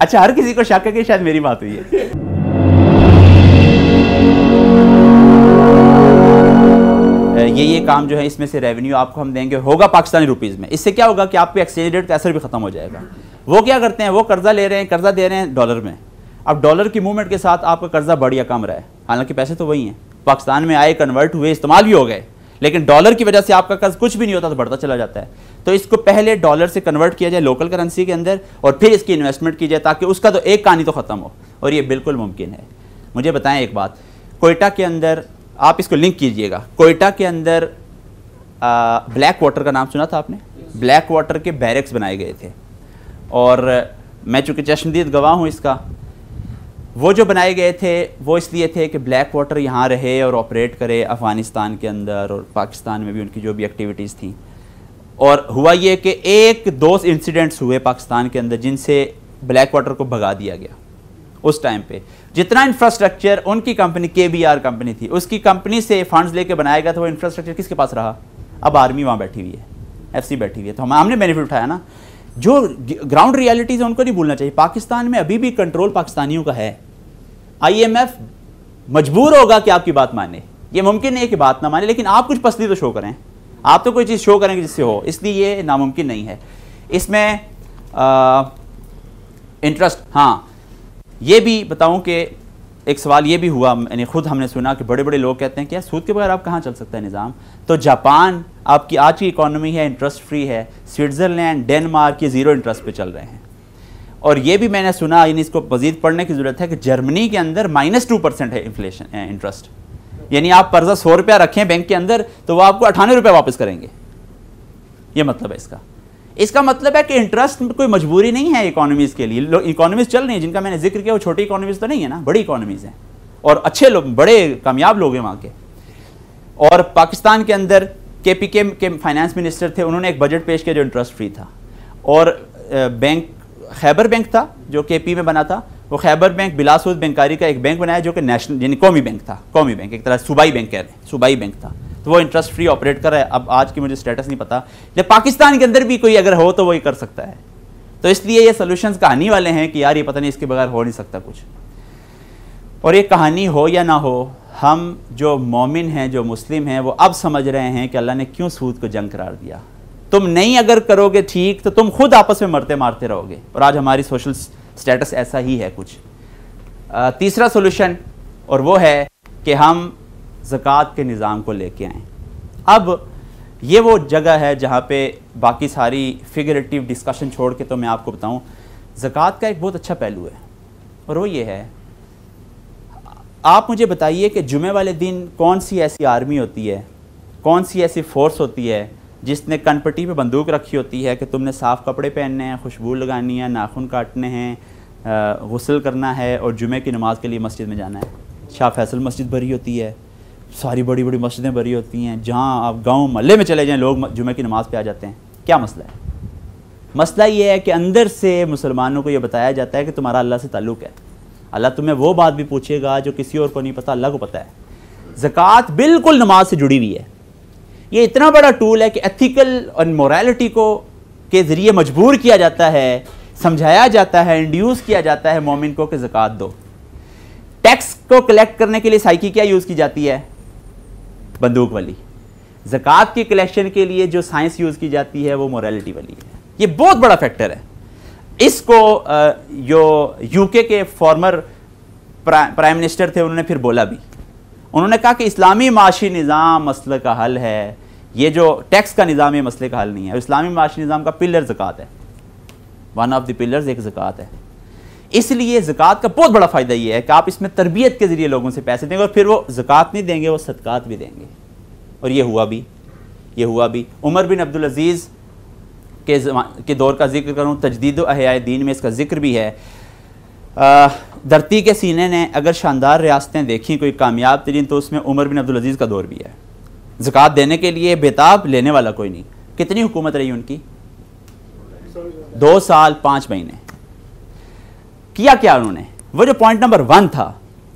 अच्छा हर किसी को शक है कि शायद मेरी बात हुई है ये ये काम जो है इसमें से रेवेन्यू आपको हम देंगे होगा पाकिस्तानी रुपीज़ में इससे क्या होगा कि आपके एक्सचेंज रेट का असर भी ख़त्म हो जाएगा वो क्या करते हैं वो कर्जा ले रहे हैं कर्जा दे रहे हैं डॉलर में अब डॉलर की मूवमेंट के साथ आपका कर्जा बढ़ या कम रहा है हालांकि पैसे तो वही हैं पाकिस्तान में आए कन्वर्ट हुए इस्तेमाल भी हो गए लेकिन डॉलर की वजह से आपका कर्ज कुछ भी नहीं होता तो बढ़ता चला जाता है तो इसको पहले डॉलर से कन्वर्ट किया जाए लोकल करेंसी के अंदर और फिर इसकी इन्वेस्टमेंट की जाए ताकि उसका तो एक कहानी तो ख़त्म हो और ये बिल्कुल मुमकिन है मुझे बताएं एक बात कोयटा के अंदर आप इसको लिंक कीजिएगा कोयटा के अंदर ब्लैक वाटर का नाम सुना था आपने ब्लैक वाटर के बैरक्स बनाए गए थे और मैं चूँकि चश्मदीद गवाह हूँ इसका वो जो बनाए गए थे वो इसलिए थे कि ब्लैक वाटर यहाँ रहे और ऑपरेट करे अफ़गानिस्तान के अंदर और पाकिस्तान में भी उनकी जो भी एक्टिविटीज़ थी और हुआ ये कि एक दो इंसिडेंट्स हुए पाकिस्तान के अंदर जिनसे ब्लैक वाटर को भगा दिया गया उस टाइम पे जितना इंफ्रास्ट्रक्चर उनकी कंपनी के कंपनी थी उसकी कंपनी से फंड्स लेके बनाया गया था वो इंफ्रास्ट्रक्चर किसके पास रहा अब आर्मी वहाँ बैठी हुई है एफ बैठी हुई है तो हम हमने बेनिफिट उठाया ना जो ग्राउंड रियलिटीज़ है उनको नहीं भूलना चाहिए पाकिस्तान में अभी भी कंट्रोल पाकिस्तानियों का है आईएमएफ मजबूर होगा कि आपकी बात माने ये मुमकिन नहीं है कि बात ना माने लेकिन आप कुछ पसली तो शो करें आप तो कोई चीज़ शो करेंगे जिससे हो इसलिए ये नामुमकिन नहीं है इसमें इंटरेस्ट हाँ ये भी बताऊं कि एक सवाल ये भी हुआ यानी खुद हमने सुना कि बड़े बड़े लोग कहते हैं कि यार सूद के बगैर आप कहाँ चल सकता है निज़ाम तो जापान आपकी आज की इकोनॉमी है इंटरेस्ट फ्री है स्विट्ज़रलैंड डेनमार्क ये ज़ीरो इंटरेस्ट पे चल रहे हैं और ये भी मैंने सुना यानी इसको मजीद पढ़ने की ज़रूरत है कि जर्मनी के अंदर माइनस टू परसेंट है इन्फ्लेशन इंटरेस्ट यानी आप कर्जा सौ रुपया रखें बैंक के अंदर तो वो आपको अठानवे रुपये वापस करेंगे ये मतलब है इसका इसका मतलब है कि इंटरेस्ट कोई मजबूरी नहीं है इकोनॉमीज़ के लिए इकोनॉमीज़ चल रही है जिनका मैंने जिक्र किया वो छोटी इकोनॉमीज़ तो नहीं है ना बड़ी इकोनॉमीज़ हैं और अच्छे लोग बड़े कामयाब लोग हैं वहाँ के और पाकिस्तान के अंदर के पी के, के फाइनेंस मिनिस्टर थे उन्होंने एक बजट पेश किया जो इंटरेस्ट फ्री था और बैंक खैबर बैंक था जो के पी में बना था वो खैबर बैंक बिलासूद बैंकारी का एक बैंक बनाया जो कि नेशनल यानी कौमी बैंक था कौमी बैंक एक तरह सूबाई बैंक कह रहे हैं सूबाई बैंक था तो वो इंटरेस्ट फ्री ऑपरेट कर रहा है अब आज की मुझे स्टेटस नहीं पता जब पाकिस्तान के अंदर भी कोई अगर हो तो वही कर सकता है तो इसलिए ये सोल्यूशंस कहानी वाले हैं कि यार ये पता नहीं इसके बगैर हो नहीं सकता कुछ और ये कहानी हो या ना हो हम जो मोमिन हैं जो मुस्लिम हैं वो अब समझ रहे हैं कि अल्लाह ने क्यों सूद को जंग करार दिया तुम नहीं अगर करोगे ठीक तो तुम खुद आपस में मरते मारते रहोगे और आज हमारी सोशल स्टेटस ऐसा ही है कुछ आ, तीसरा सोल्यूशन और वो है कि हम ज़क़़त के निज़ाम को लेके आएँ अब ये वो जगह है जहाँ पे बाकी सारी फिगरेटिव डिस्कशन छोड़ के तो मैं आपको बताऊँ ज़क़़त का एक बहुत अच्छा पहलू है और वो ये है आप मुझे बताइए कि जुमे वाले दिन कौन सी ऐसी आर्मी होती है कौन सी ऐसी फ़ोर्स होती है जिसने कनपट्टी पे बंदूक रखी होती है कि तुमने साफ़ कपड़े पहनने हैं खुशबू लगानी है नाखून काटने हैं गसल करना है और जुमे की नमाज़ के लिए मस्जिद में जाना है शाह फैसल मस्जिद भरी होती है सारी बड़ी बड़ी मस्जिदें भरी होती हैं जहाँ आप गांव महल्ले में चले जाएं लोग जुमे की नमाज़ पे आ जाते हैं क्या मसला है मसला ये है कि अंदर से मुसलमानों को ये बताया जाता है कि तुम्हारा अल्लाह से ताल्लुक़ है अल्लाह तुम्हें वो बात भी पूछेगा जो किसी और को नहीं पता अल्लाह को पता है ज़क़़त बिल्कुल नमाज से जुड़ी हुई है ये इतना बड़ा टूल है कि एथिकल और मोरालिटी को के ज़रिए मजबूर किया जाता है समझाया जाता है इंड्यूस किया जाता है मोमिन को कि ज़क़़त दो टैक्स को कलेक्ट करने के लिए साइकी क्या यूज़ की जाती है बंदूक वाली ज़क़़त के कलेक्शन के लिए जो साइंस यूज़ की जाती है वो मोरालिटी वाली है ये बहुत बड़ा फैक्टर है इसको जो यूके के फॉर्मर प्राइम मिनिस्टर थे उन्होंने फिर बोला भी उन्होंने कहा कि इस्लामी माशी निज़ाम मसल का हल है ये जो टैक्स का निज़ाम ये मसले का हल नहीं है इस्लामी माशी निज़ाम का पिलर ज़क़़त है वन ऑफ द पिलर्स एक ज़क़ात है इसलिए ज़क़ात का बहुत बड़ा फ़ायदा ये है कि आप इसमें तरबियत के ज़रिए लोगों से पैसे देंगे और फिर वो जक़ात नहीं देंगे वो सदक़ात भी देंगे और ये हुआ भी ये हुआ भी उमर बिन अब्दुल अजीज़ के के दौर का जिक्र करूँ तजदीद अहिया दीन में इसका जिक्र भी है धरती के सीने ने अगर शानदार रियासतें देखी कोई कामयाब तरीन तो उसमें उमर बिन अब्दुल अजीज़ का दौर भी है ज़क़़त देने के लिए बेताब लेने वाला कोई नहीं कितनी हुकूमत रही उनकी दो साल पाँच महीने किया क्या उन्होंने वो जो पॉइंट नंबर वन था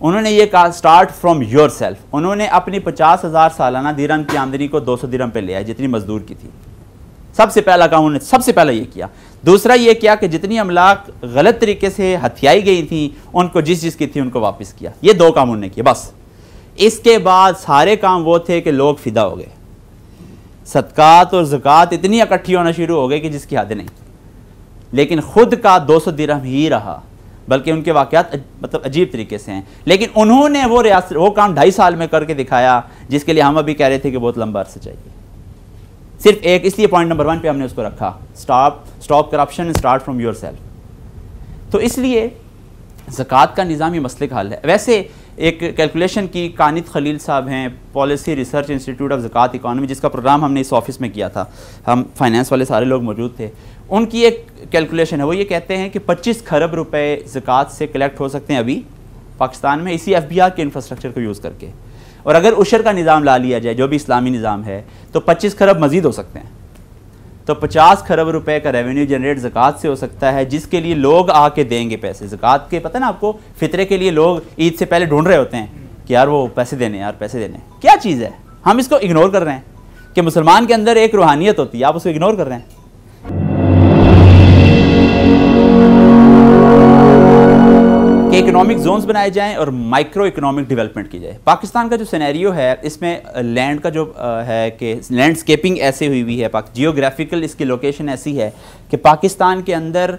उन्होंने ये कहा स्टार्ट फ्रॉम योर सेल्फ उन्होंने अपनी पचास हज़ार सालाना दिरम की आमदनी को दो सौ दिरम पर लिया जितनी मजदूर की थी सबसे पहला काम उन्होंने सबसे पहला ये किया दूसरा ये किया कि जितनी अमलाक गलत तरीके से हथियाई गई थी उनको जिस जिस की थी उनको वापस किया ये दो काम उन्होंने किए बस इसके बाद सारे काम वो थे कि लोग फिदा हो गए सदक़ात और ज़क़़त इतनी इकट्ठी होना शुरू हो गई कि जिसकी हद नहीं लेकिन ख़ुद का दो सौ दिरहम ही रहा बल्कि उनके वाक़ात मतलब अजीब तरीके से हैं लेकिन उन्होंने वो रियासत वो काम ढाई साल में करके दिखाया जिसके लिए हम अभी कह रहे थे कि बहुत लंबा अरसा चाहिए सिर्फ एक इसलिए पॉइंट नंबर वन पे हमने उसको रखा stop stop corruption start from yourself तो इसलिए ज़क़़त का निज़ाम ये मसले का हल है वैसे एक कैलकुलेशन की कानित खलील साहब हैं पॉलिसी रिसर्च इंस्टीट्यूट ऑफ ज़क़़त इकानमी जिसका प्रोग्राम हमने इस ऑफिस में किया था हम फाइनेंस वाले सारे लोग मौजूद थे उनकी एक कैलकुलेशन है वो ये कहते हैं कि 25 खरब रुपए ज़क़ात से कलेक्ट हो सकते हैं अभी पाकिस्तान में इसी एफ के इंफ्रास्ट्रक्चर को यूज़ करके और अगर उशर का निज़ाम ला लिया जाए जो भी इस्लामी निज़ाम है तो पच्चीस खरब मज़ीद हो सकते हैं तो पचास खरब रुपए का रेवेन्यू जनरेट ज़क़ात से हो सकता है जिसके लिए लोग आके देंगे पैसे ज़क़़त के पता ना आपको फितरे के लिए लोग ईद से पहले ढूंढ रहे होते हैं कि यार वो पैसे देने यार पैसे देने क्या चीज़ है हम इसको इग्नोर कर रहे हैं कि मुसलमान के अंदर एक रूहानियत होती है आप उसको इग्नोर कर रहे हैं कि इकोनॉमिक जोन्स बनाए जाएं और माइक्रो इकोनॉमिक डेवलपमेंट की जाए पाकिस्तान का जो सिनेरियो है इसमें लैंड का जो है कि लैंडस्केपिंग ऐसे हुई हुई है जियोग्राफिकल इसकी लोकेशन ऐसी है कि पाकिस्तान के अंदर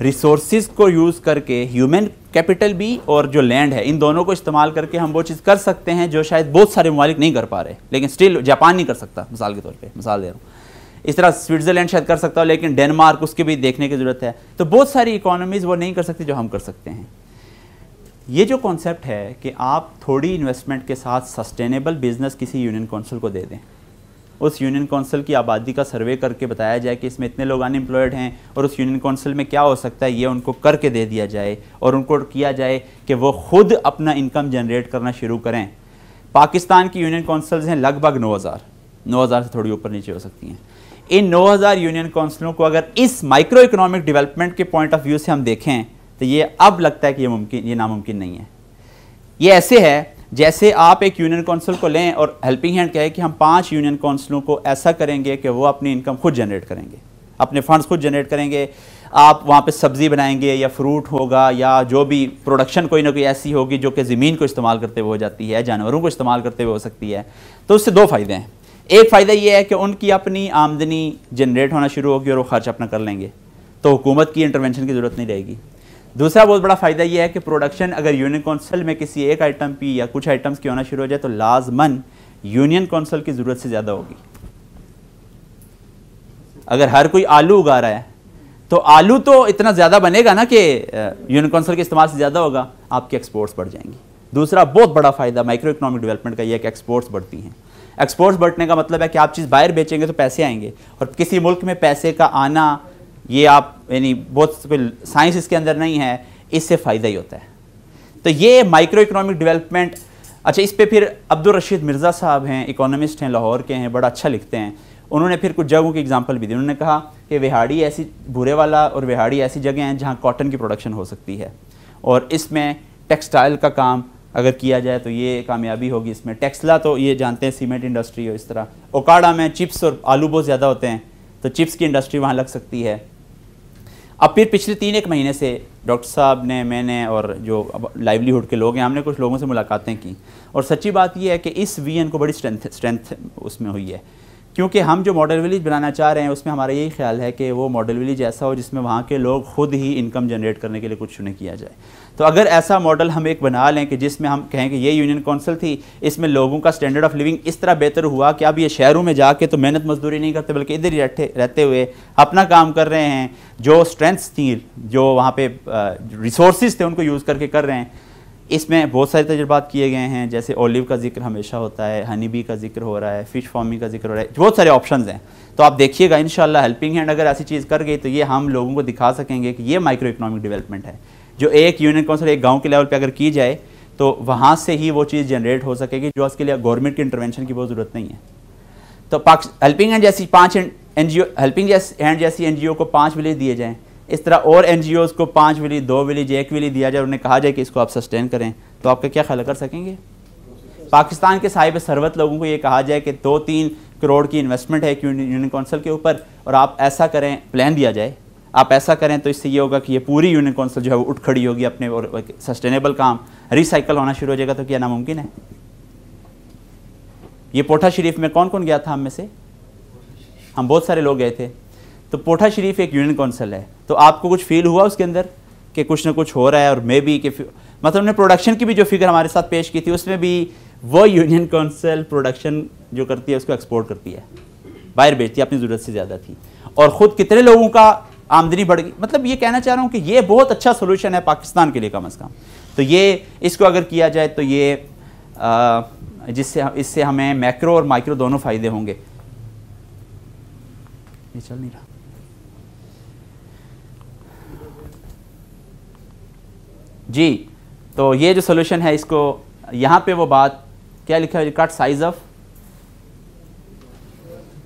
रिसोर्स को यूज़ करके ह्यूमन कैपिटल भी और जो लैंड है इन दोनों को इस्तेमाल करके हम वो चीज़ कर सकते हैं जो शायद बहुत सारे ममालिक नहीं कर पा रहे लेकिन स्टिल जापान नहीं कर सकता मिसाल के तौर पर मिसाल दे रहा हूँ इस तरह स्विट्ज़रलैंड शायद कर सकता हो लेकिन डेनमार्क उसके भी देखने की ज़रूरत है तो बहुत सारी इकोनॉमीज़ वो नहीं कर सकती जो हम कर सकते हैं ये जो कॉन्सेप्ट है कि आप थोड़ी इन्वेस्टमेंट के साथ सस्टेनेबल बिजनेस किसी यूनियन काउंसिल को दे दें उस यूनियन काउंसिल की आबादी का सर्वे करके बताया जाए कि इसमें इतने लोग अनएम्प्लॉयड हैं और उस यूनियन काउंसिल में क्या हो सकता है ये उनको करके दे दिया जाए और उनको किया जाए कि वो खुद अपना इनकम जनरेट करना शुरू करें पाकिस्तान की यूनियन काउंसिल्स हैं लगभग नौ हज़ार नौ हज़ार से थोड़ी ऊपर नीचे हो सकती हैं इन नौ हज़ार यूनियन काउंसिलों को अगर इस माइक्रो इकोनॉमिक डेवलपमेंट के पॉइंट ऑफ व्यू से हम देखें तो ये अब लगता है कि ये मुमकिन ये नामुमकिन नहीं है ये ऐसे है जैसे आप एक यूनियन काउंसिल को लें और हेल्पिंग हैंड कहे कि हम पांच यूनियन काउंसिलों को ऐसा करेंगे कि वो अपनी इनकम खुद जनरेट करेंगे अपने फंड्स खुद जनरेट करेंगे आप वहाँ पे सब्ज़ी बनाएंगे या फ्रूट होगा या जो भी प्रोडक्शन कोई ना कोई ऐसी होगी जो कि ज़मीन को इस्तेमाल करते हुए हो जाती है जानवरों को इस्तेमाल करते हुए हो सकती है तो उससे दो फ़ायदे हैं एक फ़ायदा ये है कि उनकी अपनी आमदनी जनरेट होना शुरू होगी और वो खर्च अपना कर लेंगे तो हुकूमत की इंटरवेंशन की ज़रूरत नहीं रहेगी दूसरा बहुत बड़ा फ़ायदा यह है कि प्रोडक्शन अगर यूनियन कौंसिल में किसी एक आइटम की या कुछ आइटम्स की होना शुरू हो जाए तो लाजमन यूनियन कौंसिल की ज़रूरत से ज़्यादा होगी अगर हर कोई आलू उगा रहा है तो आलू तो इतना ज़्यादा बनेगा ना कि यूनियन कौंसिल के इस्तेमाल से ज़्यादा होगा आपकी एक्सपोर्ट्स बढ़ जाएंगी दूसरा बहुत बड़ा फ़ायदा माइक्रो इकोनॉमिक डेवलपमेंट का यह है कि एक्सपोर्ट्स बढ़ती हैं एक्सपोर्ट्स बढ़ने का मतलब है कि आप चीज़ बाहर बेचेंगे तो पैसे आएंगे और किसी मुल्क में पैसे का आना ये आप यानी बहुत साइंस इसके अंदर नहीं है इससे फ़ायदा ही होता है तो ये माइक्रो इकोनॉमिक डेवलपमेंट अच्छा इस पर फिर अब्दुल रशीद मिर्ज़ा साहब हैं इकोनॉमिस्ट हैं लाहौर के हैं बड़ा अच्छा लिखते हैं उन्होंने फिर कुछ जगहों की एग्जांपल भी दी उन्होंने कहा कि विहाड़ी ऐसी भूरे वाला और विहाड़ी ऐसी जगह हैं जहाँ कॉटन की प्रोडक्शन हो सकती है और इसमें टेक्सटाइल का काम अगर किया जाए तो ये कामयाबी होगी इसमें टेक्सला तो ये जानते हैं सीमेंट इंडस्ट्री और इस तरह ओकाड़ा में चिप्स और आलू बहुत ज़्यादा होते हैं तो चिप्स की इंडस्ट्री वहाँ लग सकती है अब फिर पिछले तीन एक महीने से डॉक्टर साहब ने मैंने और जो लाइवलीहुड के लोग हैं हमने कुछ लोगों से मुलाकातें की और सच्ची बात यह है कि इस वीएन को बड़ी स्ट्रेंथ स्ट्रेंथ उसमें हुई है क्योंकि हम जो मॉडल विलेज बनाना चाह रहे हैं उसमें हमारा यही ख्याल है कि वो मॉडल विलेज ऐसा हो जिसमें वहाँ के लोग खुद ही इनकम जनरेट करने के लिए कुछ नहीं किया जाए तो अगर ऐसा मॉडल हम एक बना लें कि जिसमें हम कहें कि ये यूनियन काउंसिल थी इसमें लोगों का स्टैंडर्ड ऑफ लिविंग इस तरह बेहतर हुआ कि अब ये शहरों में जाके तो मेहनत मजदूरी नहीं करते बल्कि इधर ही रहते रहते हुए अपना काम कर रहे हैं जो स्ट्रेंथ्स थी जो वहाँ पर रिसोर्स थे उनको यूज़ करके कर रहे हैं इसमें बहुत सारे तजुर्बात किए गए हैं जैसे ओलिव का जिक्र हमेशा होता है हनी बी का जिक्र हो रहा है फ़िश फार्मिंग का जिक्र हो रहा है बहुत सारे ऑप्शन हैं तो आप देखिएगा इन हेल्पिंग हैंड अगर ऐसी चीज़ कर गई तो ये हम लोगों को दिखा सकेंगे कि ये माइक्रो इकोनॉमिक डेवलपमेंट है जो एक यूनियन काउंसिल एक गाँव के लेवल पर अगर की जाए तो वहाँ से ही वो चीज़ जनरेट हो सकेगी जो उसके लिए गवर्नमेंट के इंटरवेंशन की बहुत ज़रूरत नहीं है तो हेल्पिंग हैंड जैसी पाँच एन हेल्पिंग हैंड जैसी एन को पाँच विलेज दिए जाएँ इस तरह और एन को पाँच विली दो विलीज एक विली दिया जाए उन्हें कहा जाए कि इसको आप सस्टेन करें तो आपका क्या ख्याल कर सकेंगे पाकिस्तान के साहिब सरवत लोगों को ये कहा जाए कि दो तीन करोड़ की इन्वेस्टमेंट है यूनियन कौंसिल के ऊपर और आप ऐसा करें प्लान दिया जाए आप ऐसा करें तो इससे ये होगा कि ये पूरी यूनियन कौंसिल जो है वो उठ खड़ी होगी अपने और सस्टेनेबल काम रिसाइकल होना शुरू हो जाएगा तो क्या नामुमकिन है ये पोठा शरीफ में कौन कौन गया था हम में से हम बहुत सारे लोग गए थे तो पोठा शरीफ एक यूनियन काउंसिल है तो आपको कुछ फील हुआ उसके अंदर कि कुछ ना कुछ हो रहा है और मे बी कि मतलब उन्होंने प्रोडक्शन की भी जो फिगर हमारे साथ पेश की थी उसमें भी वो यूनियन काउंसिल प्रोडक्शन जो करती है उसको एक्सपोर्ट करती है बाहर बेचती है अपनी ज़रूरत से ज़्यादा थी और ख़ुद कितने लोगों का आमदनी बढ़ गई मतलब ये कहना चाह रहा हूँ कि ये बहुत अच्छा सोल्यूशन है पाकिस्तान के लिए कम अज़ कम तो ये इसको अगर किया जाए तो ये जिससे इससे हमें मैक्रो और माइक्रो दोनों फ़ायदे होंगे ये चल नहीं रहा जी तो ये जो सोल्यूशन है इसको यहाँ पे वो बात क्या लिखा है cut size of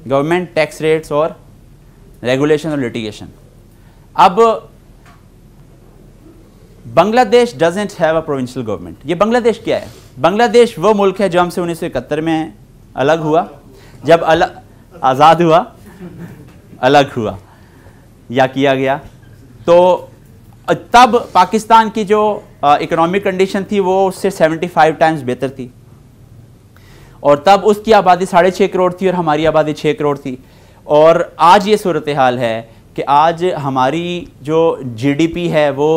government tax rates और रेगुलेशन और लिटिगेशन अब Bangladesh doesn't have a provincial government ये बांग्लादेश क्या है बांग्लादेश वो मुल्क है जो हमसे उन्नीस में अलग हुआ जब अलग आज़ाद हुआ अलग हुआ या किया गया तो અતબ પાકિસ્તાન કી જો ઇકોનોમિક કન્ડિશન થી વો ઉસસે 75 ટાઇમ્સ બેટર થી ઓર તબ ઉસકી આबादी 6.5 કરોડ થી ઓર હમારી આबादी 6 કરોડ થી ઓર આજ યે સુરત હાલ હે કે આજ હમારી જો જીડીપી હે વો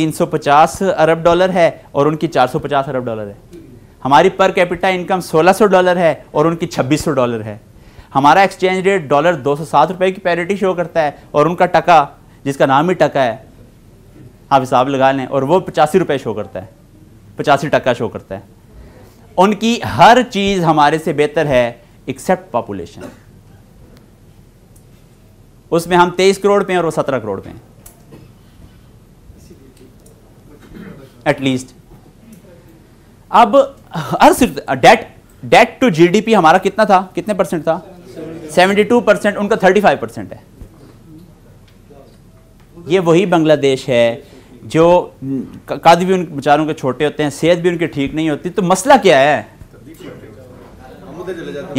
350 અબ ડોલર હે ઓર ઉનકી 450 અબ ડોલર હે હમારી પર કેપિટા ઇન્કમ 1600 ડોલર હે ઓર ઉનકી 2600 ડોલર હે હમારા એક્સચેન્જ રેટ ડોલર 207 રૂપયે કી પેરિટી શો કરતા હે ઓર ઉનકા ટકા જિસકા નામ હી ટકા હે आप हिसाब लगा लें और वो पचासी रुपये शो करता है पचासी टक्का शो करता है उनकी हर चीज़ हमारे से बेहतर है एक्सेप्ट पॉपुलेशन उसमें हम तेईस करोड़ पे हैं और वो सत्रह करोड़ पे हैं एटलीस्ट अब हर सिर्फ डेट डेट टू जीडीपी हमारा कितना था कितने परसेंट था सेवेंटी टू परसेंट उनका थर्टी फाइव परसेंट है ये वही बांग्लादेश है जो कद भी उन बेचारों के छोटे होते हैं सेहत भी उनकी ठीक नहीं होती तो मसला क्या है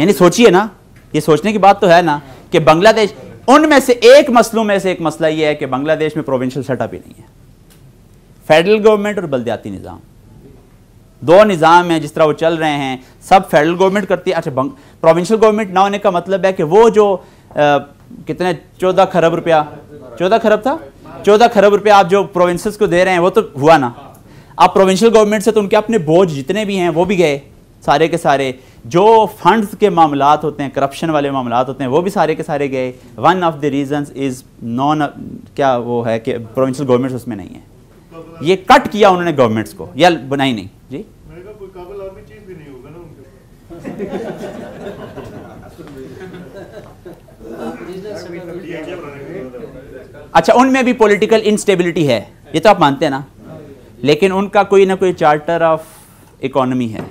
यानी सोचिए ना ये सोचने की बात तो है ना कि बांग्लादेश उनमें से एक मसलों में से एक मसला ये है कि बांग्लादेश में प्रोविंशियल सेटअप ही नहीं है फेडरल गवर्नमेंट और बलदियाती निज़ाम दो निज़ाम हैं जिस तरह वो चल रहे हैं सब फेडरल गवर्नमेंट करती है अच्छा प्रोविंशियल गवर्नमेंट ना होने का मतलब है कि वो जो आ, कितने चौदह खरब रुपया चौदह खरब था चौदह खरब रुपए आप जो प्रोविंस को दे रहे हैं वो तो हुआ ना आप प्रोविंशियल गवर्नमेंट से तो उनके अपने बोझ जितने भी हैं वो भी गए सारे के सारे जो फंड्स के मामला होते हैं करप्शन वाले मामला होते हैं वो भी सारे के सारे गए one of the reason is non क्या वो है कि प्रोविंशियल गवर्नमेंट्स उसमें नहीं है ये कट किया उन्होंने गवर्नमेंट्स को या बनाई नहीं जी [LAUGHS] अच्छा उनमें भी पॉलिटिकल इनस्टेबिलिटी है ये तो आप मानते हैं ना लेकिन उनका कोई ना कोई चार्टर ऑफ इकोनॉमी है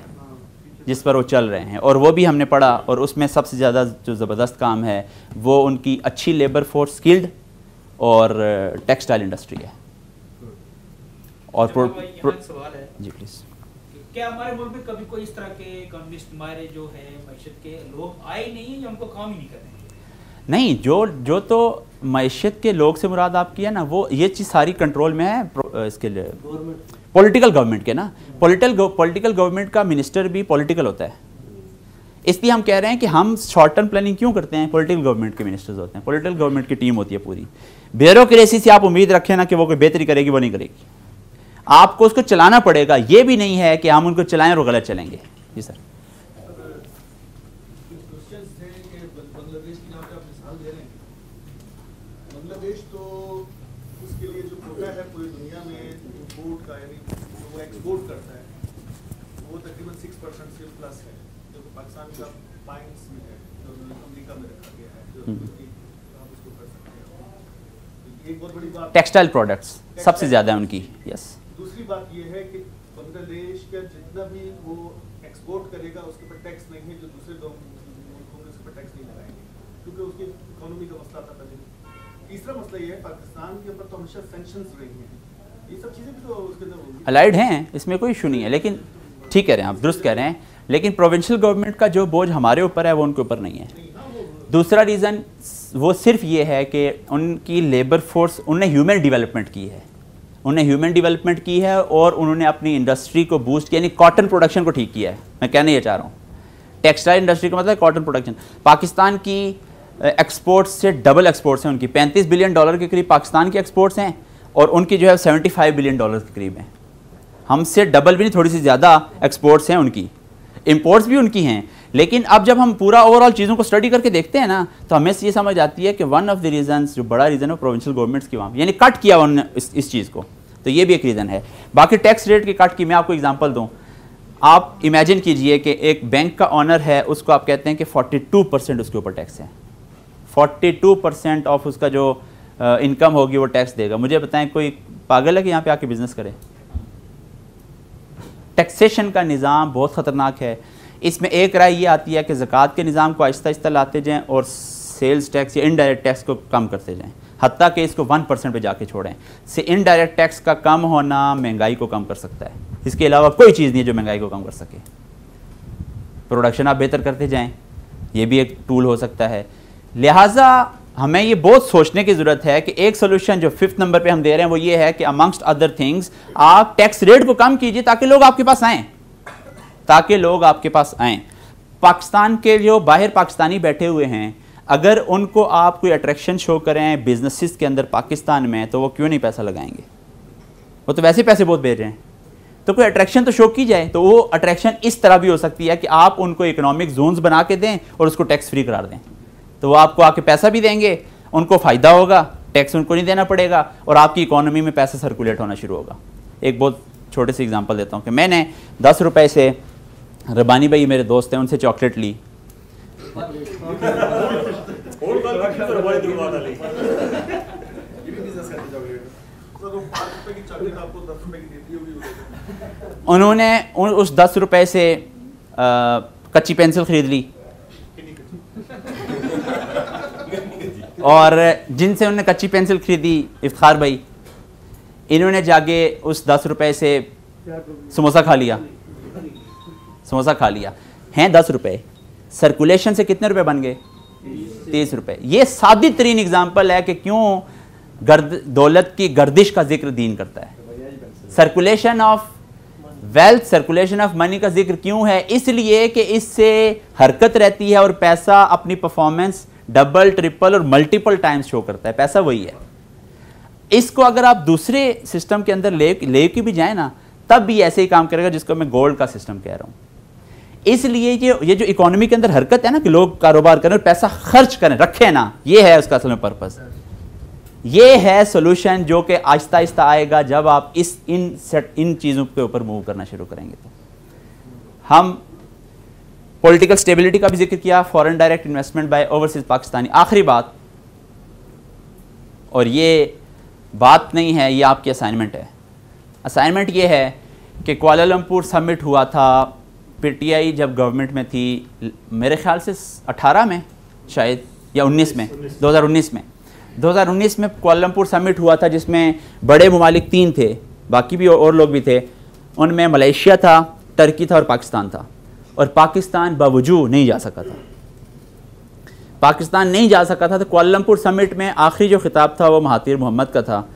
जिस पर वो चल रहे हैं और वो भी हमने पढ़ा और उसमें सबसे ज़्यादा जो ज़बरदस्त काम है वो उनकी अच्छी लेबर फोर्स स्किल्ड और टेक्सटाइल इंडस्ट्री है और प्रो, अच्छा, प्रो, है जी प्लीज़ क्या हमारे मुल्क में कभी कोई इस तरह के कम्युनिस्ट हमारे जो है मैशत के लोग आए नहीं है हमको काम ही नहीं कर रहे हैं नहीं जो जो तो मैशियत के लोग से मुराद आपकी है ना वो ये चीज़ सारी कंट्रोल में है इसके लिए पॉलिटिकल गवर्नमेंट के ना पॉलिटिकल पॉलिटिकल गवर्नमेंट का मिनिस्टर भी पॉलिटिकल होता है इसलिए हम कह रहे हैं कि हम शॉर्ट टर्म प्लानिंग क्यों करते हैं पॉलिटिकल गवर्नमेंट के मिनिस्टर्स होते हैं पॉलिटिकल गवर्नमेंट की टीम होती है पूरी ब्यूरोक्रेसी से आप उम्मीद रखें ना कि वो कोई बेहतरी करेगी वो नहीं करेगी आपको उसको चलाना पड़ेगा ये भी नहीं है कि हम उनको चलाएं और गलत चलेंगे जी सर टेक्सटाइल प्रोडक्ट्स सबसे ज़्यादा है उनकी यस yes. दूसरी बात ये है कि बांग्लादेश का जितना भी वो एक्सपोर्ट करेगा उसके ऊपर टैक्स नहीं है जो दूसरे दो मुल्कों में उस पर टैक्स नहीं लगाएंगे क्योंकि उसकी इकोनॉमी का मसला था पहले तीसरा मसला ये है पाकिस्तान के ऊपर तो हमेशा सेंक्शन रही हैं ये सब चीज़ें भी तो उसके अंदर अलाइड हैं इसमें कोई इशू नहीं है लेकिन ठीक कह रहे हैं आप दुरुस्त कह रहे हैं लेकिन प्रोविंशियल गवर्नमेंट का जो बोझ हमारे ऊपर है वो उनके ऊपर नहीं है दूसरा रीज़न वो सिर्फ ये है कि उनकी लेबर फोर्स उनने ह्यूमन डेवलपमेंट की है उन्हें ह्यूमन डेवलपमेंट की है और उन्होंने अपनी इंडस्ट्री को बूस्ट किया यानी कॉटन प्रोडक्शन को ठीक किया है मैं कहना ये चाह रहा हूँ टेक्सटाइल इंडस्ट्री का मतलब कॉटन प्रोडक्शन पाकिस्तान की एक्सपोर्ट से डबल एक्सपोर्ट्स हैं उनकी 35 बिलियन डॉलर के करीब पाकिस्तान की एक्सपोर्ट्स हैं और उनकी जो है 75 बिलियन डॉलर के करीब हैं हमसे डबल भी नहीं थोड़ी सी ज़्यादा एक्सपोर्ट्स हैं उनकी इम्पोर्ट्स भी उनकी हैं लेकिन अब जब हम पूरा ओवरऑल चीज़ों को स्टडी करके देखते हैं ना तो हमें ये समझ आती है कि वन ऑफ द रीजंस जो बड़ा रीज़न है प्रोविंशियल गवर्नमेंट्स की वहाँ यानी कट किया उन्होंने इस, इस चीज़ को तो ये भी एक रीज़न है बाकी टैक्स रेट के कट की मैं आपको एग्जाम्पल दूँ आप इमेजिन कीजिए कि एक बैंक का ऑनर है उसको आप कहते हैं कि फोर्टी परसेंट उसके ऊपर टैक्स है फोर्टी परसेंट ऑफ उसका जो इनकम होगी वो टैक्स देगा मुझे बताएं कोई पागल है कि यहाँ पे आके बिजनेस करे टैक्सेशन का निज़ाम बहुत ख़तरनाक है इसमें एक राय ये आती है कि ज़क़़त के निज़ाम को आहिस्ता आहिस्ता लाते जाएँ और सेल्स टैक्स या इनडायरेक्ट टैक्स को कम करते जाएँ हती कि इसको वन परसेंट पर जाके छोड़ें से इनडायरेक्ट टैक्स का कम होना महंगाई को कम कर सकता है इसके अलावा कोई चीज़ नहीं है जो महंगाई को कम कर सके प्रोडक्शन आप बेहतर करते जाएँ ये भी एक टूल हो सकता है लिहाजा हमें ये बहुत सोचने की ज़रूरत है कि एक सोल्यूशन जो फिफ्थ नंबर पर हम दे रहे हैं वो ये है कि अमंगस्ट अदर थिंग्स आप टैक्स रेट को कम कीजिए ताकि लोग आपके पास आएँ ताकि लोग आपके पास आएँ पाकिस्तान के जो बाहर पाकिस्तानी बैठे हुए हैं अगर उनको आप कोई अट्रैक्शन शो करें बिजनेसिस के अंदर पाकिस्तान में तो वो क्यों नहीं पैसा लगाएंगे वो तो वैसे पैसे बहुत भेज रहे हैं तो कोई अट्रैक्शन तो शो की जाए तो वो अट्रैक्शन इस तरह भी हो सकती है कि आप उनको इकोनॉमिक जोन्स बना के दें और उसको टैक्स फ्री करार दें तो वो आपको आके पैसा भी देंगे उनको फ़ायदा होगा टैक्स उनको नहीं देना पड़ेगा और आपकी इकोनॉमी में पैसा सर्कुलेट होना शुरू होगा एक बहुत छोटे से एग्जाम्पल देता हूँ कि मैंने दस रुपये से रबानी भाई मेरे दोस्त हैं उनसे चॉकलेट ली उन्होंने उन, उस दस रुपए से आ, कच्ची पेंसिल खरीद ली और जिनसे उन्होंने कच्ची पेंसिल खरीदी इफ्तार भाई इन्होंने जाके उस दस रुपए से समोसा खा लिया समोसा खा लिया हैं दस रुपए सर्कुलेशन से कितने रुपए बन गए तीस रुपए ये सादी तरीन एग्जाम्पल है कि क्यों गर्द दौलत की गर्दिश का जिक्र दीन करता है circulation of wealth circulation of money का जिक्र क्यों है इसलिए कि इससे हरकत रहती है और पैसा अपनी परफॉर्मेंस डबल ट्रिपल और मल्टीपल टाइम्स शो करता है पैसा वही है इसको अगर आप दूसरे सिस्टम के अंदर ले ले भी जाए ना तब भी ऐसे ही काम करेगा जिसको मैं गोल्ड का सिस्टम कह रहा हूँ इसलिए ये ये जो इकोनॉमी के अंदर हरकत है ना कि लोग कारोबार करें और पैसा खर्च करें रखें ना ये है उसका असल में पर्पज़ ये है सोल्यूशन जो कि आहिस्ता आहिस्ता आएगा जब आप इस इन सेट इन चीज़ों के ऊपर मूव करना शुरू करेंगे तो हम पॉलिटिकल स्टेबिलिटी का भी जिक्र किया foreign direct investment by overseas Pakistani आखिरी बात और ये बात नहीं है ये आपकी असाइनमेंट है असाइनमेंट ये है कि क्वालमपुर समिट हुआ था टी आई जब गवर्नमेंट में थी मेरे ख्याल से 18 में शायद या 19 में 2019 में 2019 में कोलमपुर समिट हुआ था जिसमें बड़े ममालिक तीन थे बाकी भी और लोग भी थे उनमें मलेशिया था टर्की था और पाकिस्तान था और पाकिस्तान बावजूद नहीं जा सका था पाकिस्तान नहीं जा सका था तो कोलमपुर समिट में आखिरी जो खिताब था वो महातिर मोहम्मद का था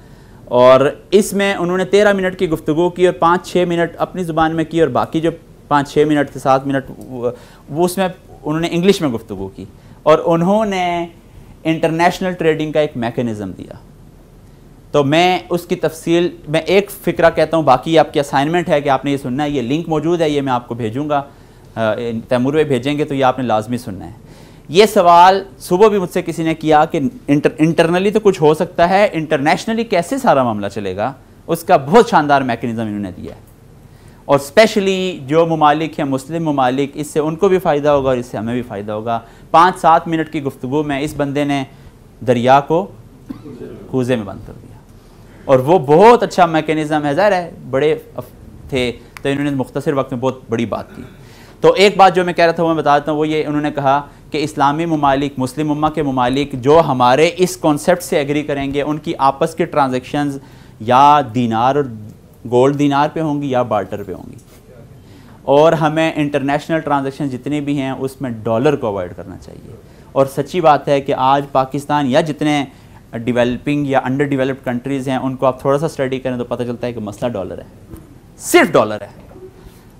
और इसमें उन्होंने तेरह मिनट की गुफ्तु की और पाँच छः मिनट अपनी ज़ुबान में की और बाकी जो पाँच छः मिनट से सात मिनट वो उसमें उन्होंने इंग्लिश में गुफ्तु की और उन्होंने इंटरनेशनल ट्रेडिंग का एक मैकेनिज़्म दिया तो मैं उसकी तफसील मैं एक फ़िक्रा कहता हूँ बाकी आपकी असाइनमेंट है कि आपने ये सुनना है ये लिंक मौजूद है ये मैं आपको भेजूँगा तैमूर भाई भेजेंगे तो ये आपने लाजमी सुनना है ये सवाल सुबह भी मुझसे किसी ने किया कि इंटर इंटरनली तो कुछ हो सकता है इंटरनेशनली कैसे सारा मामला चलेगा उसका बहुत शानदार मेकनिज़म इन्होंने दिया है और स्पेशली जो ममालिक हैं मुस्लिम ममालिक इससे उनको भी फ़ायदा होगा और इससे हमें भी फ़ायदा होगा पाँच सात मिनट की गुफ्तु में इस बंदे ने दरिया को कूजे में बंद कर दिया और वो बहुत अच्छा मेकनिज़म है ज़ाहिर है बड़े थे तो इन्होंने मुख्तर वक्त में बहुत बड़ी बात की तो एक बात जो मैं कह रहा था वो मैं बताता हूँ वो ये उन्होंने कहा कि इस्लामी ममालिक मुस्लिम उम्मा के ममालिक जो हमारे इस कॉन्सेप्ट से एग्री करेंगे उनकी आपस के ट्रांजेक्शन या दीनार और गोल्ड दिनार पे होंगी या बार्टर पे होंगी और हमें इंटरनेशनल ट्रांजेक्शन जितने भी हैं उसमें डॉलर को अवॉइड करना चाहिए और सच्ची बात है कि आज पाकिस्तान या जितने डेवलपिंग या अंडर डेवलप्ड कंट्रीज़ हैं उनको आप थोड़ा सा स्टडी करें तो पता चलता है कि मसला डॉलर है सिर्फ डॉलर है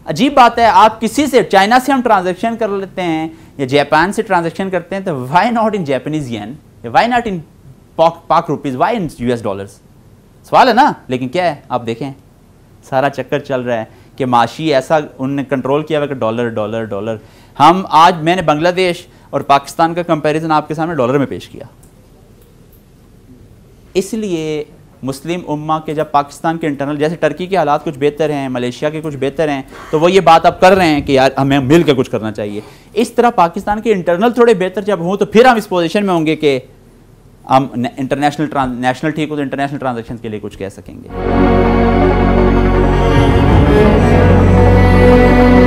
अजीब बात है आप किसी से चाइना से हम ट्रांजेक्शन कर लेते हैं या जापान से ट्रांजेक्शन करते हैं तो why not in Japanese yen why not in Pak Pak rupees why in S dollars सवाल है ना लेकिन क्या है आप देखें सारा चक्कर चल रहा है कि माशी ऐसा उनने कंट्रोल किया हुआ कि डॉलर डॉलर डॉलर हम आज मैंने बांग्लादेश और पाकिस्तान का कंपैरिजन आपके सामने डॉलर में पेश किया इसलिए मुस्लिम उम्मा के जब पाकिस्तान के इंटरनल जैसे टर्की के हालात कुछ बेहतर हैं मलेशिया के कुछ बेहतर हैं तो वो ये बात अब कर रहे हैं कि यार हमें मिल के कुछ करना चाहिए इस तरह पाकिस्तान के इंटरनल थोड़े बेहतर जब हों तो फिर हम इस पोजिशन में होंगे कि हम इंटरनेशनल नेशनल ठीक हो तो इंटरनेशनल ट्रांजेक्शन के लिए कुछ कह सकेंगे Amen.